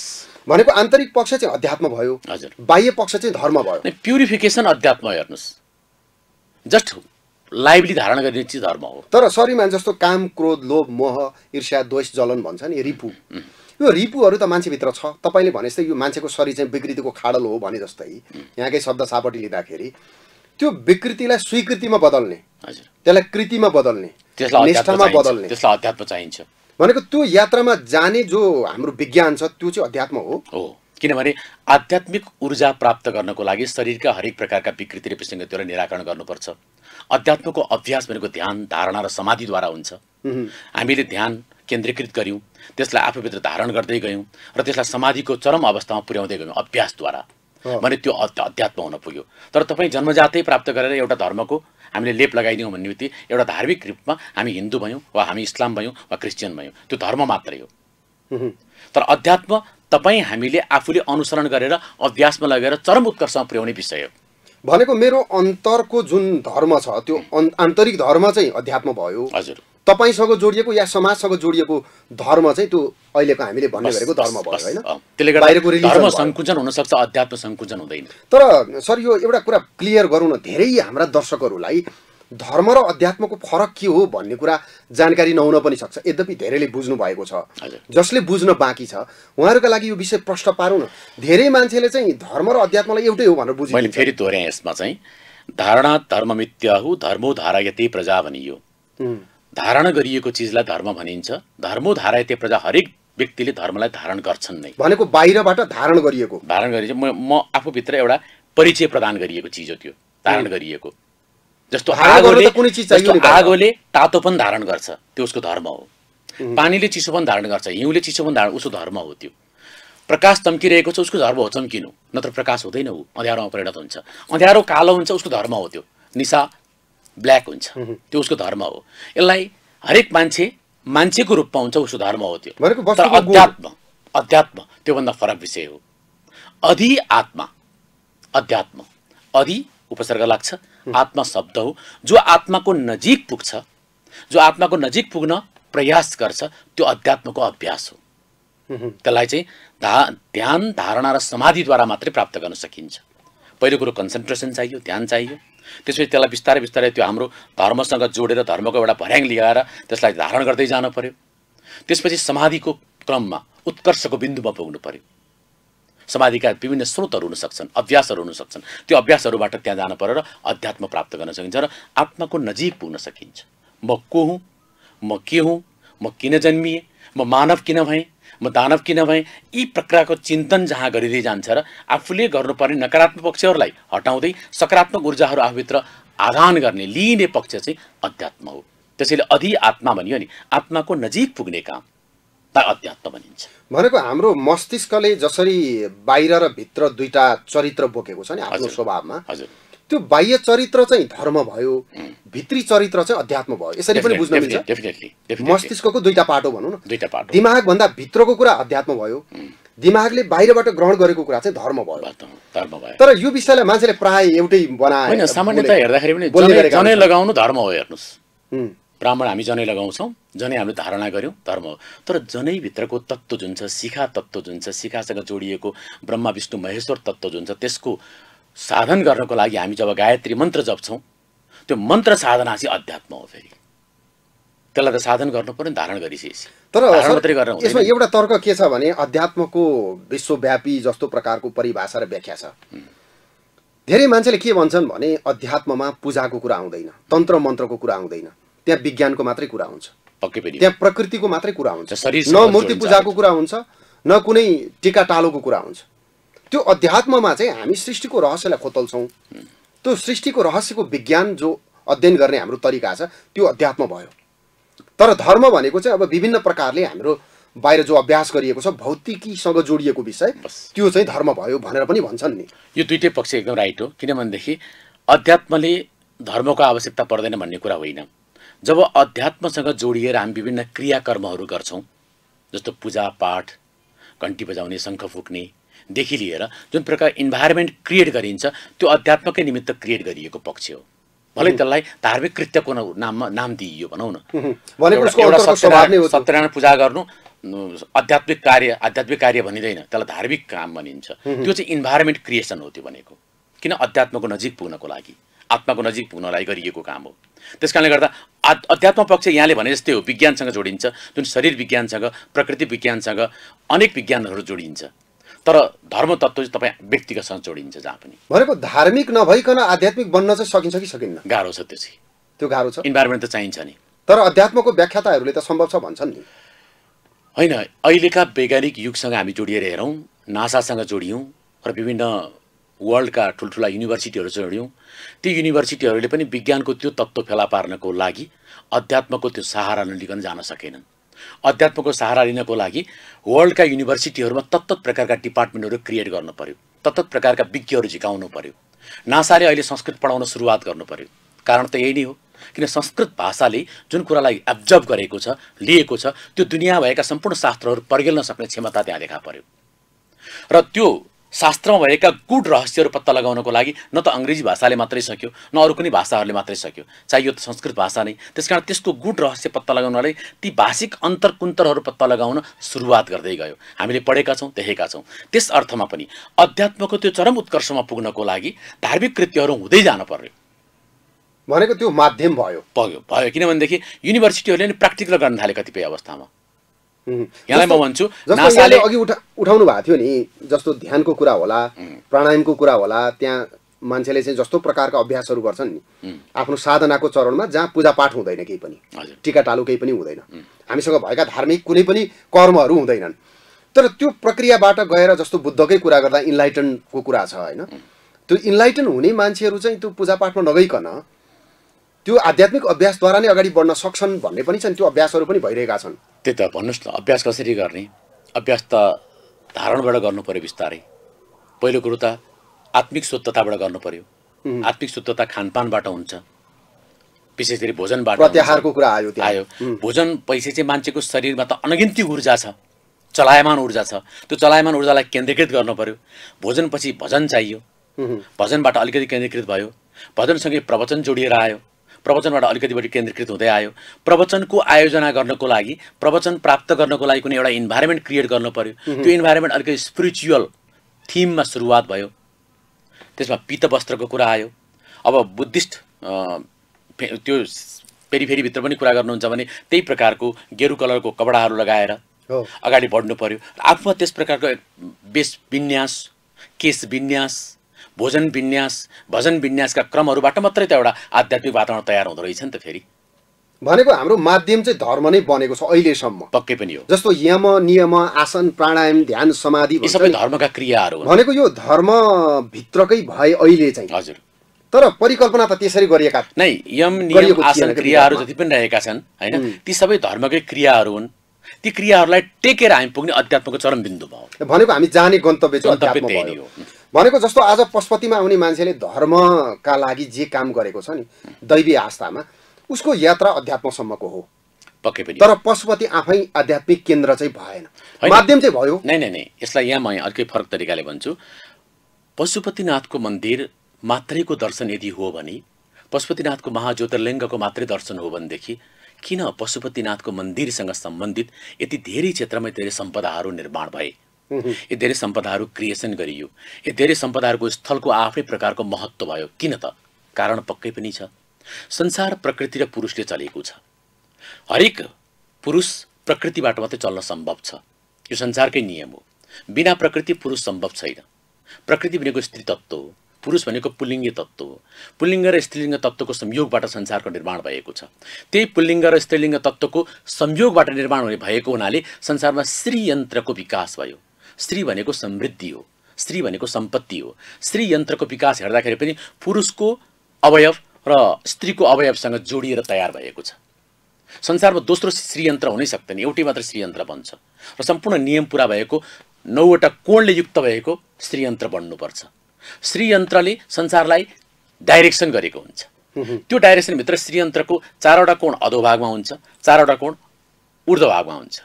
भनेको आन्तरिक पक्ष चाहिँ अध्यात्म भयो हजुर बाह्य पक्ष चाहिँ धर्म भयो प्युरिफिकेसन अध्यात्म हेर्नुहोस् जस्ट लाइभली धारण गर्ने चाहिँ धर्म हो तर शरीरमा जस्तो काम क्रोध लोभ मोह ईर्ष्या द्वेष जलन भन्छ नि रिपु यो रिपुहरू त मान्छेभित्र छ तपाईँले भने जस्तै यो मान्छेको शरीर चाहिँ विकृतिको खाडल हो भने जस्तै यहाँकै शब्द सापट्टि लिँदाखेरि त्यो विकृतिलाई स्वीकृतिमा बदल्ने हजुर त्यसलाई कृतिमा बदल्ने निष्ठामा बदल्ने त्यसलाई अध्यात्म चाहिन्छ भनेको त्यो यात्रामा जाने जो हाम्रो विज्ञान छ त्यो चाहिँ अध्यात्म हो हो किनभने आध्यात्मिक ऊर्जा प्राप्त गर्नको लागि शरीरका हरेक प्रकारका विकृति र त्यसलाई निराकरण गर्नुपर्छ अध्यात्मको अभ्यास भनेको ध्यान धारणा र समाधिद्वारा हुन्छ हामीले ध्यान केन्द्रीकृत गऱ्यौँ त्यसलाई आफूभित्र धारण गर्दै गयौँ र त्यसलाई समाधिको चरम अवस्थामा पुर्याउँदै गयौँ अभ्यासद्वारा भने त्यो अध्यात्म हुन पुग्यो तर तपाईँ जन्मजातै प्राप्त गरेर एउटा धर्मको हामीले लेप लगाइदिउँ भन्ने बित्ति एउटा धार्मिक रूपमा हामी हिन्दू भयौँ वा हामी इस्लाम भयौँ वा क्रिस्चियन भयौँ त्यो धर्म मात्रै हो तर अध्यात्म तपाईँ हामीले आफूले अनुसरण गरेर अभ्यासमा लगेर चरम उत्कर्षमा पुर्याउने विषय हो भनेको मेरो अन्तरको जुन धर्म छ त्यो आन्तरिक धर्म चाहिँ अध्यात्म भयो हजुर तपाईँसँग जोडिएको या समाजसँग जोडिएको धर्म चाहिँ त्यो अहिलेको हामीले भन्ने गरेको धर्म भयो होइन त्यसले गर्दा धर्म सङ्कुचन अध्यात्म सङ्कुचन हुँदैन तर सर यो एउटा कुरा क्लियर गरौँ न धेरै हाम्रा दर्शकहरूलाई धर्म र अध्यात्मको फरक के हो भन्ने कुरा जानकारी नहुन पनि सक्छ यद्यपि धेरैले बुझ्नु भएको छ जसले बुझ्न बाँकी छ उहाँहरूका लागि यो विषय प्रश्न पारौँ न धेरै मान्छेले चाहिँ धर्म र अध्यात्मलाई एउटै हो भनेर बुझ्यो मैले फेरि दोहोऱ्याएँ यसमा चाहिँ धारणा धर्म हो धर्मो धारायते प्रजा भनियो धारणा गरिएको चिजलाई धर्म भनिन्छ धर्मो धारायते प्रजा हरेक व्यक्तिले धर्मलाई धारण गर्छन् नै भनेको बाहिरबाट धारण गरिएको धारण गरिन्छ म म आफूभित्र एउटा परिचय प्रदान गरिएको चिज हो त्यो धारण गरिएको जस्तो आगोले जस्तो आगोले तातो पनि धारण गर्छ त्यो उसको धर्म हो पानीले चिसो पनि धारण गर्छ हिउँले चिसो पनि धारण उसको धर्म हो त्यो प्रकाश चम्किरहेको छ उसको धर्म हो चम्किनु नत्र प्रकाश हुँदैन ऊ अँध्यारोमा परिणत हुन्छ अँध्यारो कालो हुन्छ उसको धर्म हो त्यो निसा ब्ल्याक हुन्छ त्यो उसको धर्म हो यसलाई हरेक मान्छे मान्छेको रूपमा हुन्छ उसको धर्म हो त्यो तर अध्यात्म अध्यात्म त्योभन्दा फरक विषय हो अधि आत्मा अध्यात्म अधि उपसर्ग लाग्छ आत्मा शब्द हो जो आत्माको नजिक पुग्छ जो आत्माको नजिक पुग्न प्रयास गर्छ त्यो अध्यात्मको अभ्यास हो त्यसलाई चाहिँ धा ध्यान धारणा र समाधिद्वारा मात्रै प्राप्त गर्न सकिन्छ पहिलो कुरो कन्सन्ट्रेसन चाहियो ध्यान चाहियो त्यसपछि त्यसलाई बिस्तारै बिस्तारै त्यो हाम्रो धर्मसँग जोडेर धर्मको एउटा भर्याङ लिएर त्यसलाई धारण गर्दै जानु पर्यो त्यसपछि समाधिको क्रममा उत्कर्षको बिन्दुमा पुग्नु पर्यो समाधिका विभिन्न स्रोतहरू हुन सक्छन् अभ्यासहरू हुन सक्छन् त्यो अभ्यासहरूबाट त्यहाँ जान परेर अध्यात्म प्राप्त गर्न सकिन्छ र आत्माको नजिक पुग्न सकिन्छ म को हुँ म के हुँ म किन जन्मिएँ म मानव किन भएँ म दानव किन भएँ यी प्रकारको चिन्तन जहाँ गरिँदै जान्छ र आफूले गर्नुपर्ने नकारात्मक पक्षहरूलाई हटाउँदै सकारात्मक ऊर्जाहरू आफूभित्र आदान गर्ने लिइने पक्ष चाहिँ अध्यात्म हो त्यसैले अधि आत्मा भनियो नि आत्माको नजिक पुग्ने काम अध्यात्म भनिन्छ भनेको हाम्रो मस्तिष्कले जसरी बाहिर र भित्र दुईटा चरित्र बोकेको छ नि आफ्नो स्वभावमा हजुर त्यो बाह्य चरित्र चाहिँ धर्म भयो भित्री चरित्र चाहिँ अध्यात्म भयो यसरी पनि बुझ्न मिल्छ मस्तिष्कको दुईटा पाटो भनौँ न दुईटा पाटो भन्दा भित्रको कुरा अध्यात्म भयो दिमागले बाहिरबाट ग्रहण गरेको कुरा चाहिँ धर्म भयो धर्म भयो तर यो विषयलाई मान्छेले प्राय एउटै बनाए सामान्यतया हेर्दाखेरि पनि लगाउनु धर्म हो हेर्नुहोस् ब्राह्मण हामी जनै लगाउँछौँ जनै हामीले धारणा गऱ्यौँ धर्म हो तर जनैभित्रको तत्त्व जुन छ शिखा तत्त्व जुन छ शिखासँग जोडिएको ब्रह्मा विष्णु महेश्वर तत्त्व जुन छ त्यसको साधन गर्नको लागि हामी जब गायत्री मन्त्र जप्छौँ त्यो मन्त्र साधना चाहिँ अध्यात्म हो फेरि त्यसलाई त साधन गर्नु धारण गरिसकेपछि तर यसमा एउटा तर्क के छ भने अध्यात्मको विश्वव्यापी जस्तो प्रकारको परिभाषा र व्याख्या छ धेरै मान्छेले के भन्छन् भने अध्यात्ममा पूजाको कुरा आउँदैन तन्त्र मन्त्रको कुरा आउँदैन त्यहाँ विज्ञानको मात्रै कुरा हुन्छ त्यहाँ प्रकृतिको मात्रै कुरा हुन्छ न मूर्ति पूजाको कुरा हुन्छ न कुनै टिका टालोको कुरा हुन्छ त्यो अध्यात्ममा चाहिँ हामी सृष्टिको रहस्यलाई खोतल्छौँ त्यो सृष्टिको रहस्यको विज्ञान जो अध्ययन गर्ने हाम्रो तरिका छ त्यो अध्यात्म भयो तर धर्म भनेको चाहिँ अब विभिन्न प्रकारले हाम्रो बाहिर जो अभ्यास गरिएको छ भौतिकीसँग जोडिएको विषय त्यो चाहिँ धर्म भयो भनेर पनि भन्छन् नि यो दुइटै पक्ष एकदम राइट हो किनभनेदेखि अध्यात्मले धर्मको आवश्यकता पर्दैन भन्ने कुरा होइन जब अध्यात्मसँग जोडिएर हामी विभिन्न क्रियाकर्महरू गर्छौँ जस्तो पूजापाठ घन्टी बजाउने शङ्ख फुक्नेदेखि लिएर जुन प्रकार इन्भाइरोमेन्ट क्रिएट गरिन्छ त्यो अध्यात्मकै निमित्त क्रिएट गरिएको पक्ष हो भलै त्यसलाई धार्मिक कृत्यको नाममा नाम दिइयो भनौँ न सत्यनारायण पूजा गर्नु आध्यात्मिक कार्य आध्यात्मिक कार्य भनिँदैन त्यसलाई धार्मिक काम भनिन्छ त्यो चाहिँ इन्भाइरोमेन्ट क्रिएसन हो त्यो भनेको किन अध्यात्मको नजिक पुग्नको लागि आत्माको नजिक पुग्नलाई गरिएको काम हो त्यस कारणले गर्दा अध्यात्म पक्ष यहाँले भने जस्तै हो विज्ञानसँग जोडिन्छ जुन शरीर विज्ञानसँग प्रकृति विज्ञानसँग अनेक विज्ञानहरू जोडिन्छ तर धर्म तत्त्व चाहिँ तपाईँ व्यक्तिगतसँग जोडिन्छ जहाँ पनि भनेको धार्मिक नभइकन आध्यात्मिक बन्न चाहिँ सकिन्छ कि सकिन्न गाह्रो छ त्यो चाहिँ त्यो गाह्रो छ इन्भाइरोमेन्ट त चाहिन्छ नि तर अध्यात्मको व्याख्याताहरूले त सम्भव छ भन्छन् नि होइन अहिलेका वैज्ञानिक युगसँग हामी जोडिएर हेरौँ नासासँग जोडियौँ र विभिन्न वर्ल्डका ठुल्ठुला युनिभर्सिटीहरू जोड्यौँ ती युनिभर्सिटीहरूले पनि विज्ञानको त्यो तत्त्व फेला पार्नको लागि अध्यात्मको त्यो सहारा नलिकन जान सकेनन् अध्यात्मको सहारा लिनको लागि वर्ल्डका युनिभर्सिटीहरूमा तत्त प्रकारका डिपार्टमेन्टहरू क्रिएट गर्नु पऱ्यो तत्त प्रकारका विज्ञहरू झिकाउनु पऱ्यो नासाले अहिले संस्कृत पढाउन सुरुवात गर्नु पऱ्यो कारण त यही नै हो किन संस्कृत भाषाले जुन कुरालाई एब्जर्भ गरेको छ लिएको छ त्यो दुनियाँ भएका सम्पूर्ण शास्त्रहरू पर्गेल्न सक्ने क्षमता त्यहाँ देखा पर्यो र त्यो शास्त्रमा भएका गुड रहस्यहरू पत्ता लगाउनको लागि न त अङ्ग्रेजी भाषाले मात्रै सक्यो न अरू कुनै भाषाहरूले मात्रै सक्यो चाहे यो त संस्कृत भाषा नै त्यस कारण त्यसको गुड रहस्य पत्ता लगाउनलाई ती भाषिक अन्तरकुन्तरहरू पत्ता लगाउन सुरुवात गर्दै गयो हामीले पढेका छौँ देखेका छौँ त्यस अर्थमा पनि अध्यात्मको त्यो चरम उत्कर्षमा पुग्नको लागि धार्मिक कृत्यहरू हुँदै जानु पर्यो भनेको त्यो माध्यम भयो पग्यो भयो किनभनेदेखि युनिभर्सिटीहरूले नि प्र्याक्टिकल गर्न थाले कतिपय अवस्थामा यहाँलाई म भन्छु नासाले अघि उठा उठाउनु भएको थियो नि जस्तो ध्यानको कुरा होला प्राणायामको कुरा होला त्यहाँ मान्छेले चाहिँ जस्तो प्रकारका अभ्यासहरू गर्छन् नि आफ्नो साधनाको चरणमा जहाँ पूजापाठ हुँदैन केही पनि टिका टालु केही पनि हुँदैन हामीसँग भएका धार्मिक कुनै पनि कर्महरू हुँदैनन् तर त्यो प्रक्रियाबाट गएर जस्तो बुद्धकै कुरा गर्दा इन्लाइटनको कुरा छ होइन त्यो इन्लाइटन हुने मान्छेहरू चाहिँ त्यो पूजापाठमा नगइकन त्यो आध्यात्मिक अभ्यासद्वारा नै अगाडि बढ्न सक्छन् भन्ने पनि छन् त्यो अभ्यासहरू पनि भइरहेका छन् त्यही त भन्नुहोस् न अभ्यास कसरी गर्ने अभ्यास त धारणबाट गर्नु पऱ्यो बिस्तारै पहिलो कुरो त आत्मिक शुद्धताबाट गर्नु पऱ्यो आत्मिक स्वतता खानपानबाट हुन्छ विशेष गरी भोजनबाट प्रत्याहारको कुरा आयो आयो भोजन पैसा चाहिँ मान्छेको शरीरमा त अनगिन्ती ऊर्जा छ चलायमान ऊर्जा छ त्यो चलायमान ऊर्जालाई केन्द्रीकृत गर्नु पऱ्यो भोजनपछि भजन चाहियो भजनबाट अलिकति केन्द्रीकृत भयो भजनसँगै प्रवचन जोडिएर आयो प्रवचनबाट अलिकति बढी केन्द्रीकृत हुँदै आयो प्रवचनको आयोजना गर्नको लागि प्रवचन प्राप्त गर्नको लागि कुनै एउटा इन्भाइरोमेन्ट क्रिएट गर्नु पर्यो त्यो इन्भाइरोमेन्ट अलिकति स्पिरिचुअल थिममा सुरुवात भयो त्यसमा पित्त वस्त्रको कुरा आयो अब बुद्धिस्ट त्यो फेरि फेरिभित्र पनि कुरा गर्नुहुन्छ भने त्यही प्रकारको गेरु कलरको कपडाहरू लगाएर अगाडि बढ्नु पर्यो आफूमा त्यस प्रकारको बेस विन्यास केश विन्यास भोजन विन्यास भजन विन्यासका क्रमहरूबाट मात्रै त एउटा आध्यात्मिक वातावरण तयार हुँदो रहेछ नि त फेरि भनेको हाम्रो माध्यम चाहिँ धर्म नै बनेको छ अहिलेसम्म पक्कै पनि हो जस्तो यम नियम आसन प्राणायाम ध्यान समाधि सबै धर्मका क्रियाहरू भनेको यो धर्मभित्रकै भए अहिले चाहिँ हजुर तर परिकल्पना त त्यसरी गरिएका नै यम नियम आसन क्रियाहरू जति पनि रहेका छन् होइन ती सबै धर्मकै क्रियाहरू हुन् ती क्रियाहरूलाई टेकेर हामी पुग्ने अध्यात्मको चरम बिन्दु भयो भनेको हामी जाने गन्तव्य गन्तव्य त्यही हो भनेको जस्तो आज पशुपतिमा आउने मान्छेले धर्मका लागि जे काम गरेको छ नि दैवी आस्थामा उसको यात्रा अध्यात्मसम्मको हो पक्कै पनि तर पशुपति आफै आध्यात्मिक केन्द्र चाहिँ भएन माध्यम चाहिँ भयो नै नै नै यसलाई यहाँ म अर्कै फरक तरिकाले भन्छु पशुपतिनाथको मन्दिर मात्रैको दर्शन यदि हो भने पशुपतिनाथको महाज्योतिर्लिङ्गको मात्रै दर्शन हो भनेदेखि किन पशुपतिनाथको मन्दिरसँग सम्बन्धित यति धेरै क्षेत्रमा धेरै सम्पदाहरू निर्माण भए यो धेरै सम्पदाहरू क्रिएसन गरियो यी धेरै सम्पदाहरूको स्थलको आफ्नै प्रकारको महत्त्व भयो किन त कारण पक्कै पनि छ संसार प्रकृति र पुरुषले चलेको छ हरेक पुरुष प्रकृतिबाट मात्रै चल्न सम्भव छ यो संसारकै नियम हो बिना प्रकृति पुरुष सम्भव छैन प्रकृति भनेको स्त्री तत्त्व हो पुरुष भनेको पुल्लिङ्गी तत्त्व हो पुल्लिङ्ग र स्त्रीलिङ्ग तत्त्वको संयोगबाट संसारको निर्माण भएको छ त्यही पुल्लिङ्ग र स्त्रीलिङ्ग तत्त्वको संयोगबाट निर्माण भएको हुनाले संसारमा श्रीयन्त्रको विकास भयो स्त्री भनेको समृद्धि हो स्त्री भनेको सम्पत्ति हो स्त्री यन्त्रको विकास हेर्दाखेरि पनि पुरुषको अवयव र स्त्रीको अवयवसँग जोडिएर तयार भएको छ संसारमा दोस्रो यन्त्र हुनै सक्दैन एउटै मात्र यन्त्र बन्छ र सम्पूर्ण नियम पुरा भएको नौवटा कोणले युक्त भएको यन्त्र बन्नुपर्छ यन्त्रले संसारलाई डाइरेक्सन गरेको हुन्छ त्यो डाइरेक्सनभित्र यन्त्रको चारवटा कोण अधोभागमा हुन्छ चारवटा कोण ऊर्ध्वभागमा हुन्छ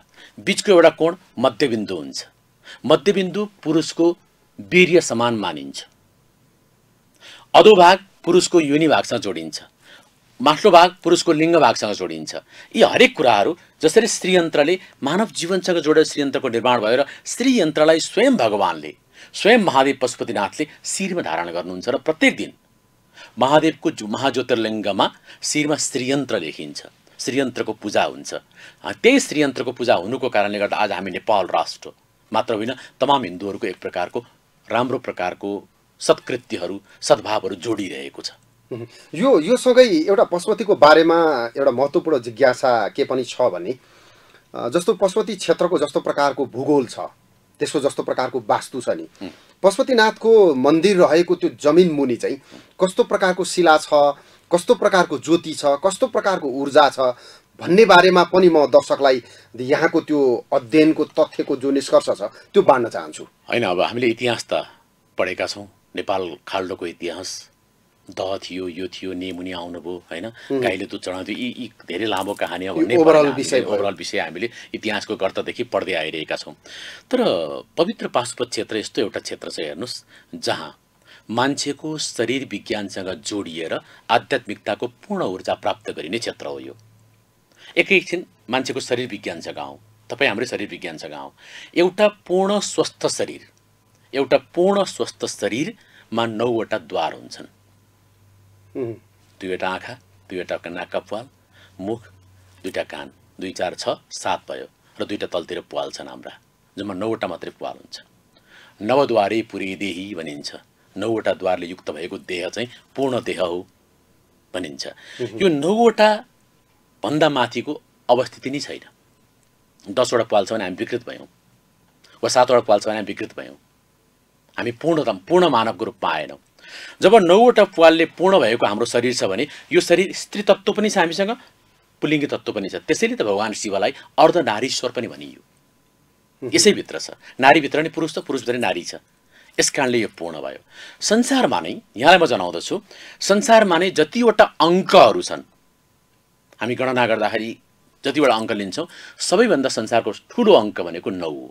बिचको एउटा कोण मध्यबिन्दु हुन्छ मध्यबिन्दु पुरुषको वीर्य समान मानिन्छ अधोभाग पुरुषको योनि भागसँग जोडिन्छ माथ्लो भाग पुरुषको लिङ्ग भागसँग जोडिन्छ यी हरेक कुराहरू जसरी श्रीयन्त्रले मानव जीवनसँग जोडेर श्रीयन्त्रको निर्माण भएर र श्रीयन्त्रलाई स्वयं भगवान्ले स्वयं महादेव पशुपतिनाथले शिरमा धारण गर्नुहुन्छ र प्रत्येक दिन महादेवको महाज्योतिर्लिङ्गमा शिरमा श्रीयन्त्र लेखिन्छ श्रीयन्त्रको पूजा हुन्छ त्यही श्रीयन्त्रको पूजा हुनुको कारणले गर्दा आज हामी नेपाल राष्ट्र मात्र होइन तमाम हिन्दूहरूको एक प्रकारको राम्रो प्रकारको सत्कृत्यहरू सद्भावहरू जोडिरहेको छ यो यो सँगै एउटा पशुपतिको बारेमा एउटा महत्त्वपूर्ण जिज्ञासा के पनि छ भने जस्तो पशुपति क्षेत्रको जस्तो प्रकारको भूगोल छ त्यसको जस्तो प्रकारको वास्तु छ नि पशुपतिनाथको मन्दिर रहेको त्यो जमिन मुनि चाहिँ कस्तो प्रकारको शिला छ कस्तो प्रकारको ज्योति छ कस्तो प्रकारको ऊर्जा छ भन्ने बारेमा पनि म दर्शकलाई यहाँको त्यो अध्ययनको तथ्यको जो निष्कर्ष छ त्यो बाँड्न चाहन्छु होइन अब हामीले इतिहास त पढेका छौँ नेपाल खाल्डोको इतिहास द थियो यो थियो नेमुनि आउनुभयो होइन गाईले दुध चढाउँथ्यो यी यी धेरै लामो कहानी भन्ने ओभरअल विषय ओभरअल विषय हामीले इतिहासको गर्दादेखि पढ्दै आइरहेका छौँ तर पवित्र पाशुपत क्षेत्र यस्तो एउटा क्षेत्र छ हेर्नुहोस् जहाँ मान्छेको शरीर विज्ञानसँग जोडिएर आध्यात्मिकताको पूर्ण ऊर्जा प्राप्त गरिने क्षेत्र हो यो एकैछिन मान्छेको शरीर विज्ञान छ गाउँ तपाईँ हाम्रै शरीर विज्ञान छ गाउँ एउटा पूर्ण स्वस्थ शरीर एउटा पूर्ण स्वस्थ शरीरमा नौवटा द्वार हुन्छन् दुईवटा आँखा दुईवटा नाक कपाल मुख दुईवटा कान दुई चार छ सात भयो र दुईवटा तलतिर पाल छन् हाम्रा जम्मा नौवटा मात्रै पाल हुन्छ नवद्वारे पुरी देही भनिन्छ नौवटा द्वारले युक्त भएको देह चाहिँ पूर्ण देह हो भनिन्छ यो नौवटा भन्दा माथिको अवस्थिति नै छैन दसवटा पाल छ भने हामी विकृत भयौँ वा सातवटा पाल छ भने हामी विकृत भयौँ हामी पूर्णतम पूर्ण मानवको रूपमा आएनौँ जब नौवटा पालले पूर्ण भएको हाम्रो शरीर छ भने यो शरीर स्त्री तत्त्व पनि छ हामीसँग पुलिङ्गी तत्त्व पनि छ त्यसैले त भगवान् शिवलाई अर्धनारीश्वर पनि भनियो यसैभित्र छ नारीभित्र नै पुरुष त पुरुषभित्र नारी छ यस कारणले यो पूर्ण भयो संसारमा नै यहाँलाई म जनाउँदछु संसारमा नै जतिवटा अङ्कहरू छन् हामी गणना गर्दाखेरि जतिवटा अङ्क लिन्छौँ सबैभन्दा संसारको ठुलो अङ्क भनेको नौ हो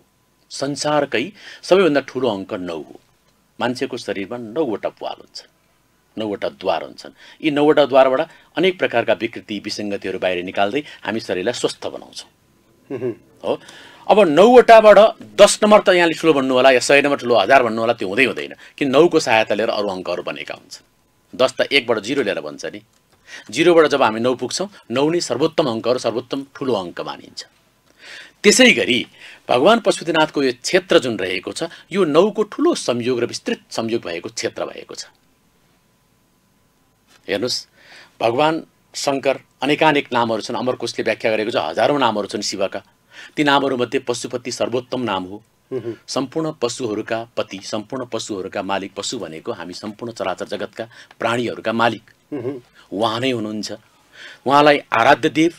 संसारकै सबैभन्दा ठुलो अङ्क नौ हो मान्छेको शरीरमा नौवटा पाल हुन्छन् नौवटा द्वार हुन्छन् यी नौवटा द्वारबाट अनेक प्रकारका विकृति विसङ्गतिहरू बाहिर निकाल्दै हामी शरीरलाई स्वस्थ बनाउँछौँ हो अब नौवटाबाट दस नम्बर त यहाँले ठुलो भन्नु होला या सय नम्बर ठुलो हजार भन्नु होला त्यो हुँदै हुँदैन कि नौको सहायता लिएर अरू अङ्कहरू बनेका हुन्छन् दस त एकबाट जिरो लिएर भन्छ नि जिरोबाट जब हामी नौ पुग्छौँ नौ नै सर्वोत्तम अङ्क र सर्वोत्तम ठुलो अङ्क मानिन्छ त्यसै गरी भगवान् पशुपतिनाथको यो क्षेत्र जुन रहेको छ यो नौको ठुलो संयोग र विस्तृत संयोग भएको क्षेत्र भएको छ हेर्नुहोस् भगवान् शङ्कर अनेकानेक नामहरू छन् अमरकोशले व्याख्या गरेको छ हजारौँ नामहरू छन् शिवका ती नामहरूमध्ये पशुपति सर्वोत्तम नाम हो सम्पूर्ण पशुहरूका पति सम्पूर्ण पशुहरूका मालिक पशु भनेको हामी सम्पूर्ण चराचर जगतका प्राणीहरूका मालिक उहाँ नै हुनुहुन्छ उहाँलाई आराध्यदेव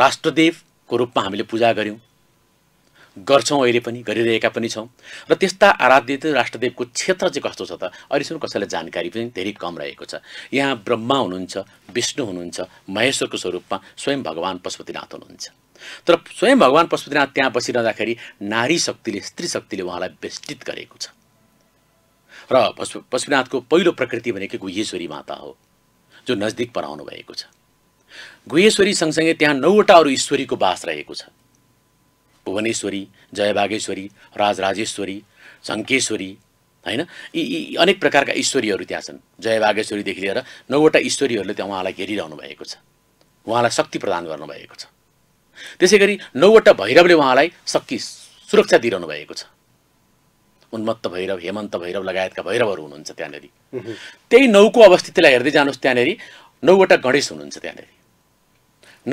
राष्ट्रदेवको रूपमा हामीले पूजा गऱ्यौँ गर्छौँ अहिले पनि गरिरहेका पनि छौँ र त्यस्ता आराध्य राष्ट्रदेवको क्षेत्र चाहिँ कस्तो छ त अहिलेसम्म कसैलाई जानकारी पनि धेरै कम रहेको छ यहाँ ब्रह्मा हुनुहुन्छ विष्णु हुनुहुन्छ महेश्वरको स्वरूपमा स्वयं भगवान् पशुपतिनाथ हुनुहुन्छ तर स्वयं भगवान् पशुपतिनाथ त्यहाँ बसिरहँदाखेरि नारी शक्तिले स्त्री शक्तिले उहाँलाई व्यस्तित गरेको छ र पशु पशुपतिनाथको पहिलो प्रकृति भनेको गुहेश्वरी माता हो जो नजदिक पराउनु भएको छ गुहेश्वरी सँगसँगै त्यहाँ नौवटा अरू ईश्वरीको बास रहेको छ भुवनेश्वरी जयबागेश्वरी राजराजेश्वरी झङ्केश्वरी होइन यी यी अनेक प्रकारका ईश्वरीहरू त्यहाँ छन् जयभागेश्वरीदेखि लिएर नौवटा ईश्वरीहरूले त्यहाँ उहाँलाई घेरिरहनु भएको छ उहाँलाई शक्ति प्रदान गर्नुभएको छ त्यसै गरी नौवटा भैरवले उहाँलाई शक्ति सुरक्षा दिइरहनु भएको छ उन्मत्त भैरव हेमन्त भैरव लगायतका भैरवहरू हुनुहुन्छ त्यहाँनिर त्यही नौको अवस्थितिलाई हेर्दै जानुहोस् त्यहाँनिर नौवटा गणेश हुनुहुन्छ त्यहाँनिर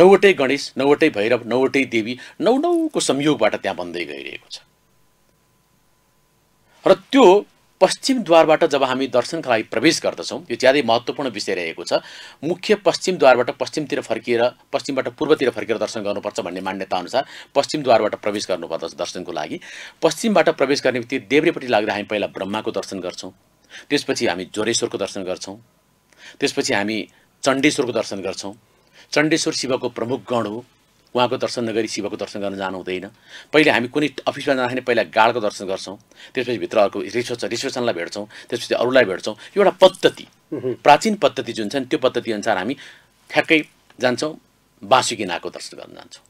नौवटै गणेश नौवटै भैरव नौवटै देवी नौ नौको संयोगबाट त्यहाँ बन्दै गइरहेको छ र त्यो पश्चिमद्वारबाट जब हामी दर्शनका लागि प्रवेश गर्दछौँ यो ज्यादै महत्त्वपूर्ण विषय रहेको छ मुख्य पश्चिमद्वारबाट पश्चिमतिर फर्किएर पश्चिमबाट पूर्वतिर फर्किएर दर्शन गर्नुपर्छ भन्ने मान्यता मान्यताअनुसार पश्चिमद्वारबाट प्रवेश गर्नुपर्दछ दर्शनको लागि पश्चिमबाट प्रवेश गर्ने बित्तिकै देब्रेपट्टि लाग्दा हामी पहिला ब्रह्माको दर्शन गर्छौँ त्यसपछि हामी ज्वरेश्वरको दर्शन गर्छौँ त्यसपछि हामी चण्डेश्वरको दर्शन गर्छौँ चण्डेश्वर शिवको प्रमुख गण हो उहाँको दर्शन नगरी शिवको दर्शन गर्न जानु हुँदैन पहिले हामी कुनै अफिसमा जाँदाखेरि पहिला गाडको दर्शन गर्छौँ त्यसपछि भित्र अर्को रिसेप्सन रिसेप्सनलाई भेट्छौँ त्यसपछि अरूलाई भेट्छौँ यो एउटा पद्धति प्राचीन पद्धति जुन छन् त्यो पद्धति अनुसार हामी ठ्याक्कै जान्छौँ बासुकी नागको दर्शन गर्न जान्छौँ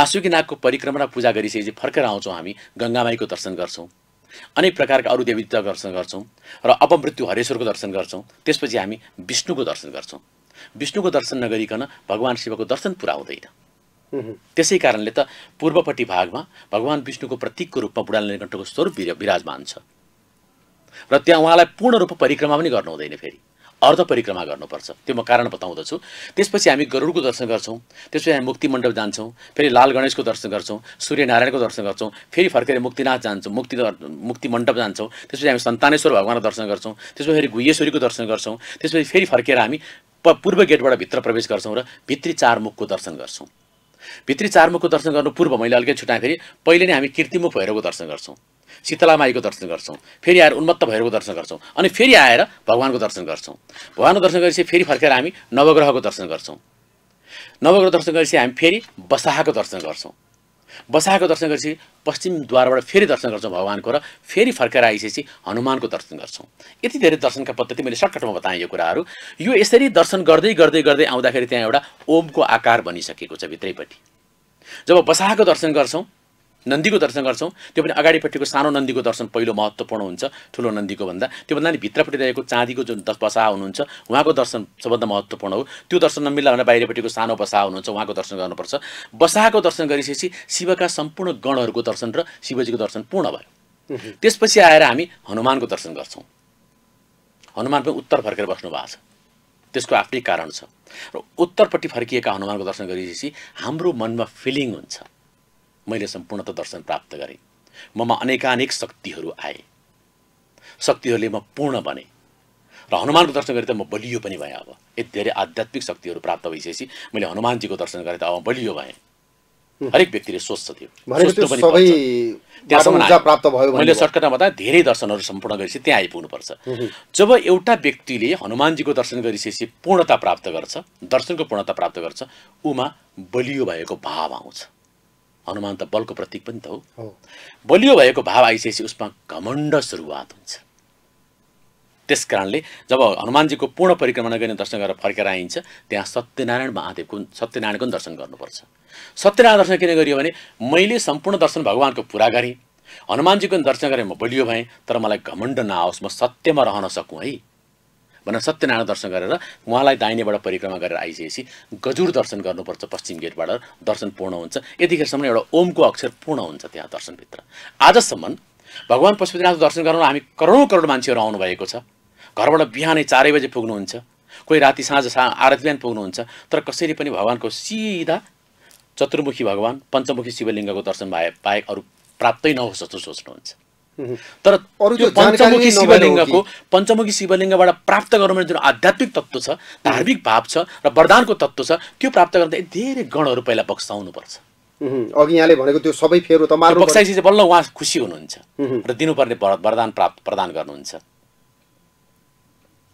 बासुकी नागको परिक्रमा पूजा गरिसकेपछि फर्केर आउँछौँ हामी गङ्गामाईको दर्शन गर्छौँ अनेक प्रकारका अरू देवताको दर्शन गर्छौँ र अपमृत्यु हरेश्वरको दर्शन गर्छौँ त्यसपछि हामी विष्णुको दर्शन गर्छौँ विष्णुको दर्शन नगरिकन भगवान् शिवको दर्शन पुरा हुँदैन त्यसै कारणले त पूर्वपट्टि भागमा भगवान् विष्णुको प्रतीकको रूपमा बुढा नीलकण्ठको स्वरूप विराजमान छ र त्यहाँ उहाँलाई पूर्ण रूपमा परिक्रमा पनि गर्नु हुँदैन फेरि अर्ध परिक्रमा गर्नुपर्छ त्यो म कारण बताउँदछु त्यसपछि हामी गरुडको दर्शन गर्छौँ त्यसपछि हामी मुक्ति मण्डप जान्छौँ फेरि लाल गणेशको दर्शन गर्छौँ सूर्यनारायणको दर्शन गर्छौँ फेरि फर्केर मुक्तिनाथ जान्छौँ मुक्ति मुक्ति मण्डप जान्छौँ त्यसपछि हामी सन्तानेश्वर भगवान्को दर्शन गर्छौँ त्यसपछि फेरि गुह्यश्वरीको दर्शन गर्छौँ त्यसपछि फेरि फर्केर हामी पूर्व गेटबाट भित्र प्रवेश गर्छौँ र भित्री चार मुखको दर्शन गर्छौँ भित्री चारमुखको दर्शन गर्नु पूर्व मैले अलिकति छुट्याएँ फेरि पहिले नै हामी कृतिमुख भैरवको दर्शन गर्छौँ माईको दर्शन गर्छौँ फेरि आएर उन्मत्त भैरवको दर्शन गर्छौँ अनि फेरि आएर भगवान्को दर्शन गर्छौँ भगवान्को दर्शन गरेपछि फेरि फर्केर हामी नवग्रहको दर्शन गर्छौँ नवग्रह दर्शन गरेपछि हामी फेरि बसाहाको दर्शन गर्छौँ बसाएको दर्शन गरेपछि पश्चिमद्वारबाट फेरि दर्शन गर्छौँ भगवान्को र फेरि फर्केर आइसकेपछि हनुमानको दर्शन गर्छौँ यति धेरै दर्शनका पद्धति मैले सर्टकटमा बताएँ यो कुराहरू यो यसरी दर्शन गर्दै गर्दै गर्दै आउँदाखेरि त्यहाँ एउटा ओमको आकार बनिसकेको छ भित्रैपट्टि जब बसाएको दर्शन गर्छौँ नन्दीको दर्शन गर्छौँ त्यो पनि अगाडिपट्टिको सानो नन्दीको दर्शन पहिलो महत्त्वपूर्ण हुन्छ ठुलो नन्दीको भन्दा त्योभन्दा नि भित्रपट्टि रहेको चाँदीको जुन बसा हुनुहुन्छ उहाँको दर्शन सबभन्दा महत्त्वपूर्ण हो त्यो दर्शन नमिल्ला भनेर बाहिरपट्टिको सानो बसा हुनुहुन्छ उहाँको दर्शन गर्नुपर्छ बसाको दर्शन गरिसकेपछि शिवका सम्पूर्ण गणहरूको दर्शन र शिवजीको दर्शन पूर्ण भयो त्यसपछि आएर हामी हनुमानको दर्शन गर्छौँ हनुमान पनि उत्तर फर्केर बस्नु भएको छ त्यसको आफ्नै कारण छ र उत्तरपट्टि फर्किएका हनुमानको दर्शन गरिसकेपछि हाम्रो मनमा फिलिङ हुन्छ मैले सम्पूर्णत दर्शन प्राप्त गरेँ ममा अनेकानेक शक्तिहरू आए शक्तिहरूले म पूर्ण बने र हनुमानको दर्शन गरेँ त म बलियो पनि भएँ अब यति धेरै आध्यात्मिक शक्तिहरू प्राप्त भइसकेपछि मैले हनुमानजीको दर्शन गरेँ त अब बलियो भएँ हरेक व्यक्तिले सोच्छ त्यो भयो मैले सर्टकटमा बताएँ धेरै दर्शनहरू सम्पूर्ण गरेपछि त्यहाँ आइपुग्नुपर्छ जब एउटा व्यक्तिले हनुमानजीको दर्शन गरिसकेपछि पूर्णता प्राप्त गर्छ दर्शनको पूर्णता प्राप्त गर्छ उमा बलियो भएको भाव आउँछ हनुमान त बलको प्रतीक पनि त हो बलियो भएको भाव आइसकेपछि उसमा घमण्ड सुरुवात हुन्छ त्यस कारणले जब हनुमानजीको पूर्ण परिक्रमा नगरी दर्शन गरेर फर्केर आइन्छ त्यहाँ सत्यनारायण महादेवको सत्यनारायणको पनि दर्शन गर्नुपर्छ सत्यनारायण दर्शन किन गरियो भने मैले सम्पूर्ण दर्शन भगवान्को पुरा गरेँ हनुमानजीको पनि दर्शन गरेँ म बलियो भएँ तर मलाई घमण्ड नआओस् म सत्यमा रहन सकुँ है भनेर सत्यनारायण दर्शन गरेर उहाँलाई दाहिनेबाट परिक्रमा गरेर आइसकेपछि गजुर दर्शन गर्नुपर्छ पश्चिम गेटबाट दर्शन पूर्ण हुन्छ यतिखेरसम्म एउटा ओमको अक्षर पूर्ण हुन्छ त्यहाँ दर्शनभित्र आजसम्म भगवान् पशुपतिनाथ दर्शन गर्न हामी करोडौँ करोड मान्छेहरू आउनुभएको छ घरबाट बिहानै चारै बजे पुग्नुहुन्छ कोही राति साँझ सा आरती बिहान पुग्नुहुन्छ तर कसरी पनि भगवान्को सिधा चतुर्मुखी भगवान् पञ्चमुखी शिवलिङ्गको दर्शन भए बाहेक अरू प्राप्तै नहोस् जस्तो सोच्नुहुन्छ तर अरू त्यो पञ्चमुखी शिवलिङ्गको पञ्चमुखी शिवलिङ्गबाट प्राप्त गर्नु जुन आध्यात्मिक तत्त्व छ धार्मिक भाव छ र वरदानको तत्त्व छ त्यो प्राप्त गर्दा धेरै गणहरू पहिला बक्साउनुपर्छ अघि यहाँले भनेको त्यो सबै फेरो त बक्साइसी चाहिँ बल्ल उहाँ खुसी हुनुहुन्छ र दिनुपर्ने वरदान प्राप्त प्रदान गर्नुहुन्छ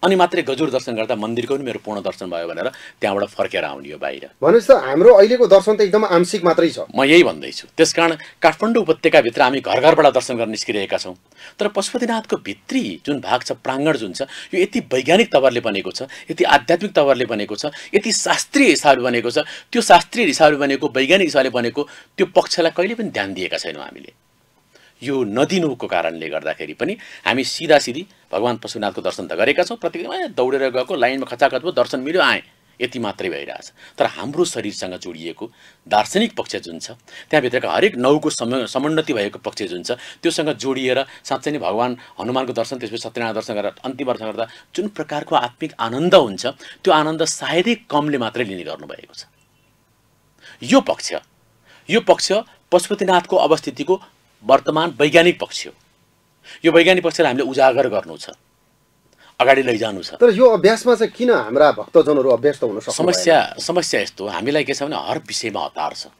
अनि मात्रै गजुर दर्शन गर्दा मन्दिरको पनि मेरो पूर्ण दर्शन भयो भनेर त्यहाँबाट फर्केर आउने हो बाहिर भनेपछि त हाम्रो अहिलेको दर्शन त एकदम आंशिक मात्रै छ म यही भन्दैछु त्यस कारण काठमाडौँ उपत्यकाभित्र हामी घर घरबाट दर्शन गर्न निस्किरहेका छौँ तर पशुपतिनाथको भित्री जुन भाग छ प्राङ्गण जुन छ यो यति वैज्ञानिक तवरले बनेको छ यति आध्यात्मिक तवरले बनेको छ यति शास्त्रीय हिसाबले बनेको छ त्यो शास्त्रीय हिसाबले बनेको वैज्ञानिक हिसाबले बनेको त्यो पक्षलाई कहिले पनि ध्यान दिएका छैनौँ हामीले यो नदिनुको कारणले गर्दाखेरि पनि हामी सिधा सिधी भगवान् पशुनाथको दर्शन त गरेका छौँ प्रतिदिन दौडेर गएको लाइनमा खचाखच भयो दर्शन मिल्यो आएँ यति मात्रै भइरहेछ तर हाम्रो शरीरसँग जोडिएको दार्शनिक पक्ष जुन छ त्यहाँभित्रका हरेक नौको सम समुन्नति भएको पक्ष जुन छ त्योसँग जोडिएर साँच्चै नै भगवान् हनुमानको दर्शन त्यसपछि सत्यनारायण दर्शन गरेर अन्तिम दर्शन गर्दा जुन प्रकारको आत्मिक आनन्द हुन्छ त्यो आनन्द सायदै कमले मात्रै लिने गर्नुभएको छ यो पक्ष यो पक्ष पशुपतिनाथको अवस्थितिको वर्तमान वैज्ञानिक पक्ष हो यो वैज्ञानिक पक्षलाई हामीले उजागर गर्नु छ अगाडि लैजानु छ तर यो अभ्यासमा चाहिँ किन हाम्रा भक्तजनहरू अभ्यास त हुन सक्छ समस्या समस्या यस्तो हामीलाई के छ भने हर विषयमा हतार छ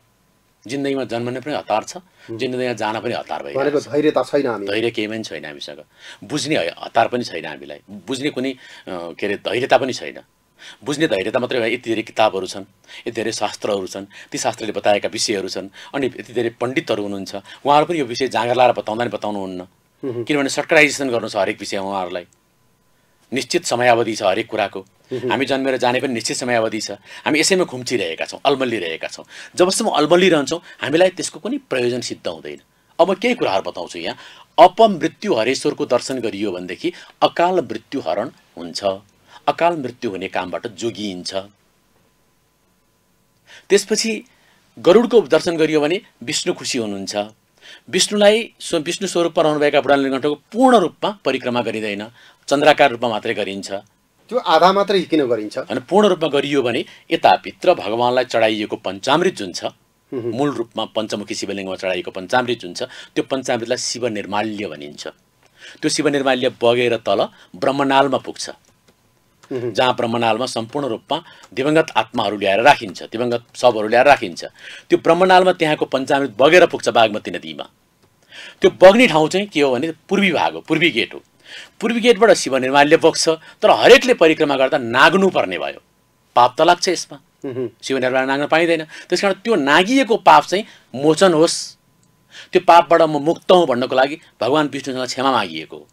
जिन्दगीमा जन्मने पनि हतार छ जिन्दगीमा जान पनि हतार भयो धैर्य त छैन हामी धैर्य केही पनि छैन हामीसँग बुझ्ने हतार पनि छैन हामीलाई बुझ्ने कुनै के अरे धैर्यता पनि छैन बुझ्ने धैर्यता मात्रै भए यति धेरै किताबहरू छन् यति धेरै शास्त्रहरू छन् ती शास्त्रले बताएका विषयहरू छन् अनि यति धेरै पण्डितहरू हुनुहुन्छ उहाँहरू पनि यो विषय जाँगर लाएर बताउँदा नि बताउनुहुन्न किनभने सर्कराइजेसन गर्नु छ हरेक विषय उहाँहरूलाई निश्चित समयावधि छ हरेक कुराको हामी जन्मेर जाने पनि निश्चित समयावधि छ हामी यसैमा खुम्चिरहेका छौँ अल्मलिरहेका छौँ जबसम्म अल्मलिरहन्छौँ हामीलाई त्यसको कुनै प्रयोजन सिद्ध हुँदैन अब केही कुराहरू बताउँछु यहाँ अपमृत्यु हरेश्वरको दर्शन गरियो भनेदेखि अकाल मृत्युहरण हुन्छ अकाल मृत्यु हुने कामबाट जोगिइन्छ त्यसपछि गरुडको दर्शन गरियो भने विष्णु खुसी हुनुहुन्छ विष्णुलाई स्व विष्णु स्वरूपमा रहनुभएका बुढानीलकण्ठको पूर्ण रूपमा परिक्रमा गरिँदैन चन्द्राकार रूपमा मात्रै गरिन्छ त्यो आधा मात्रै किन गरिन्छ अनि पूर्ण रूपमा गरियो भने यताभित्र भगवान्लाई चढाइएको पञ्चामृत जुन छ मूल रूपमा पञ्चमुखी शिवलिङ्गमा चढाइएको पञ्चामृत जुन छ त्यो पञ्चामृतलाई शिव निर्माल्य भनिन्छ त्यो शिव निर्माल्य बगेर तल ब्रह्मनालमा पुग्छ जहाँ ब्रह्मनालमा सम्पूर्ण रूपमा दिवंगत आत्माहरू ल्याएर राखिन्छ दिवंगत शबहरू ल्याएर राखिन्छ त्यो ब्रह्मनालमा त्यहाँको पञ्चामृत बगेर पुग्छ बागमती नदीमा त्यो बग्ने ठाउँ चाहिँ के हो भने पूर्वी भाग हो पूर्वी गेट हो पूर्वी गेटबाट शिव निर्माणले बग्छ तर हरेकले परिक्रमा गर्दा नाग्नु पर्ने भयो पाप त लाग्छ यसमा शिव निर्माण नाग्न पाइँदैन त्यस कारण त्यो नागिएको पाप चाहिँ मोचन होस् त्यो पापबाट म मुक्त हुँ भन्नको लागि भगवान् विष्णुसँग क्षमा मागिएको हो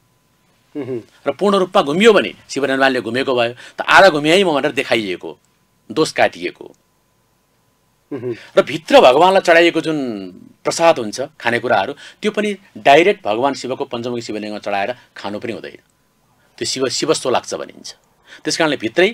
र पूर्ण रूपमा घुमियो भने शिवनिर्माणले घुमेको भयो त आधा घुम्याइ म भनेर देखाइएको दोष काटिएको र भित्र भगवान्लाई चढाइएको जुन प्रसाद हुन्छ खानेकुराहरू त्यो पनि डाइरेक्ट भगवान् शिवको पञ्चमुखी शिवलिङ्गमा चढाएर खानु पनि हुँदैन त्यो शिव शिवस्तो लाग्छ भनिन्छ त्यस कारणले भित्रै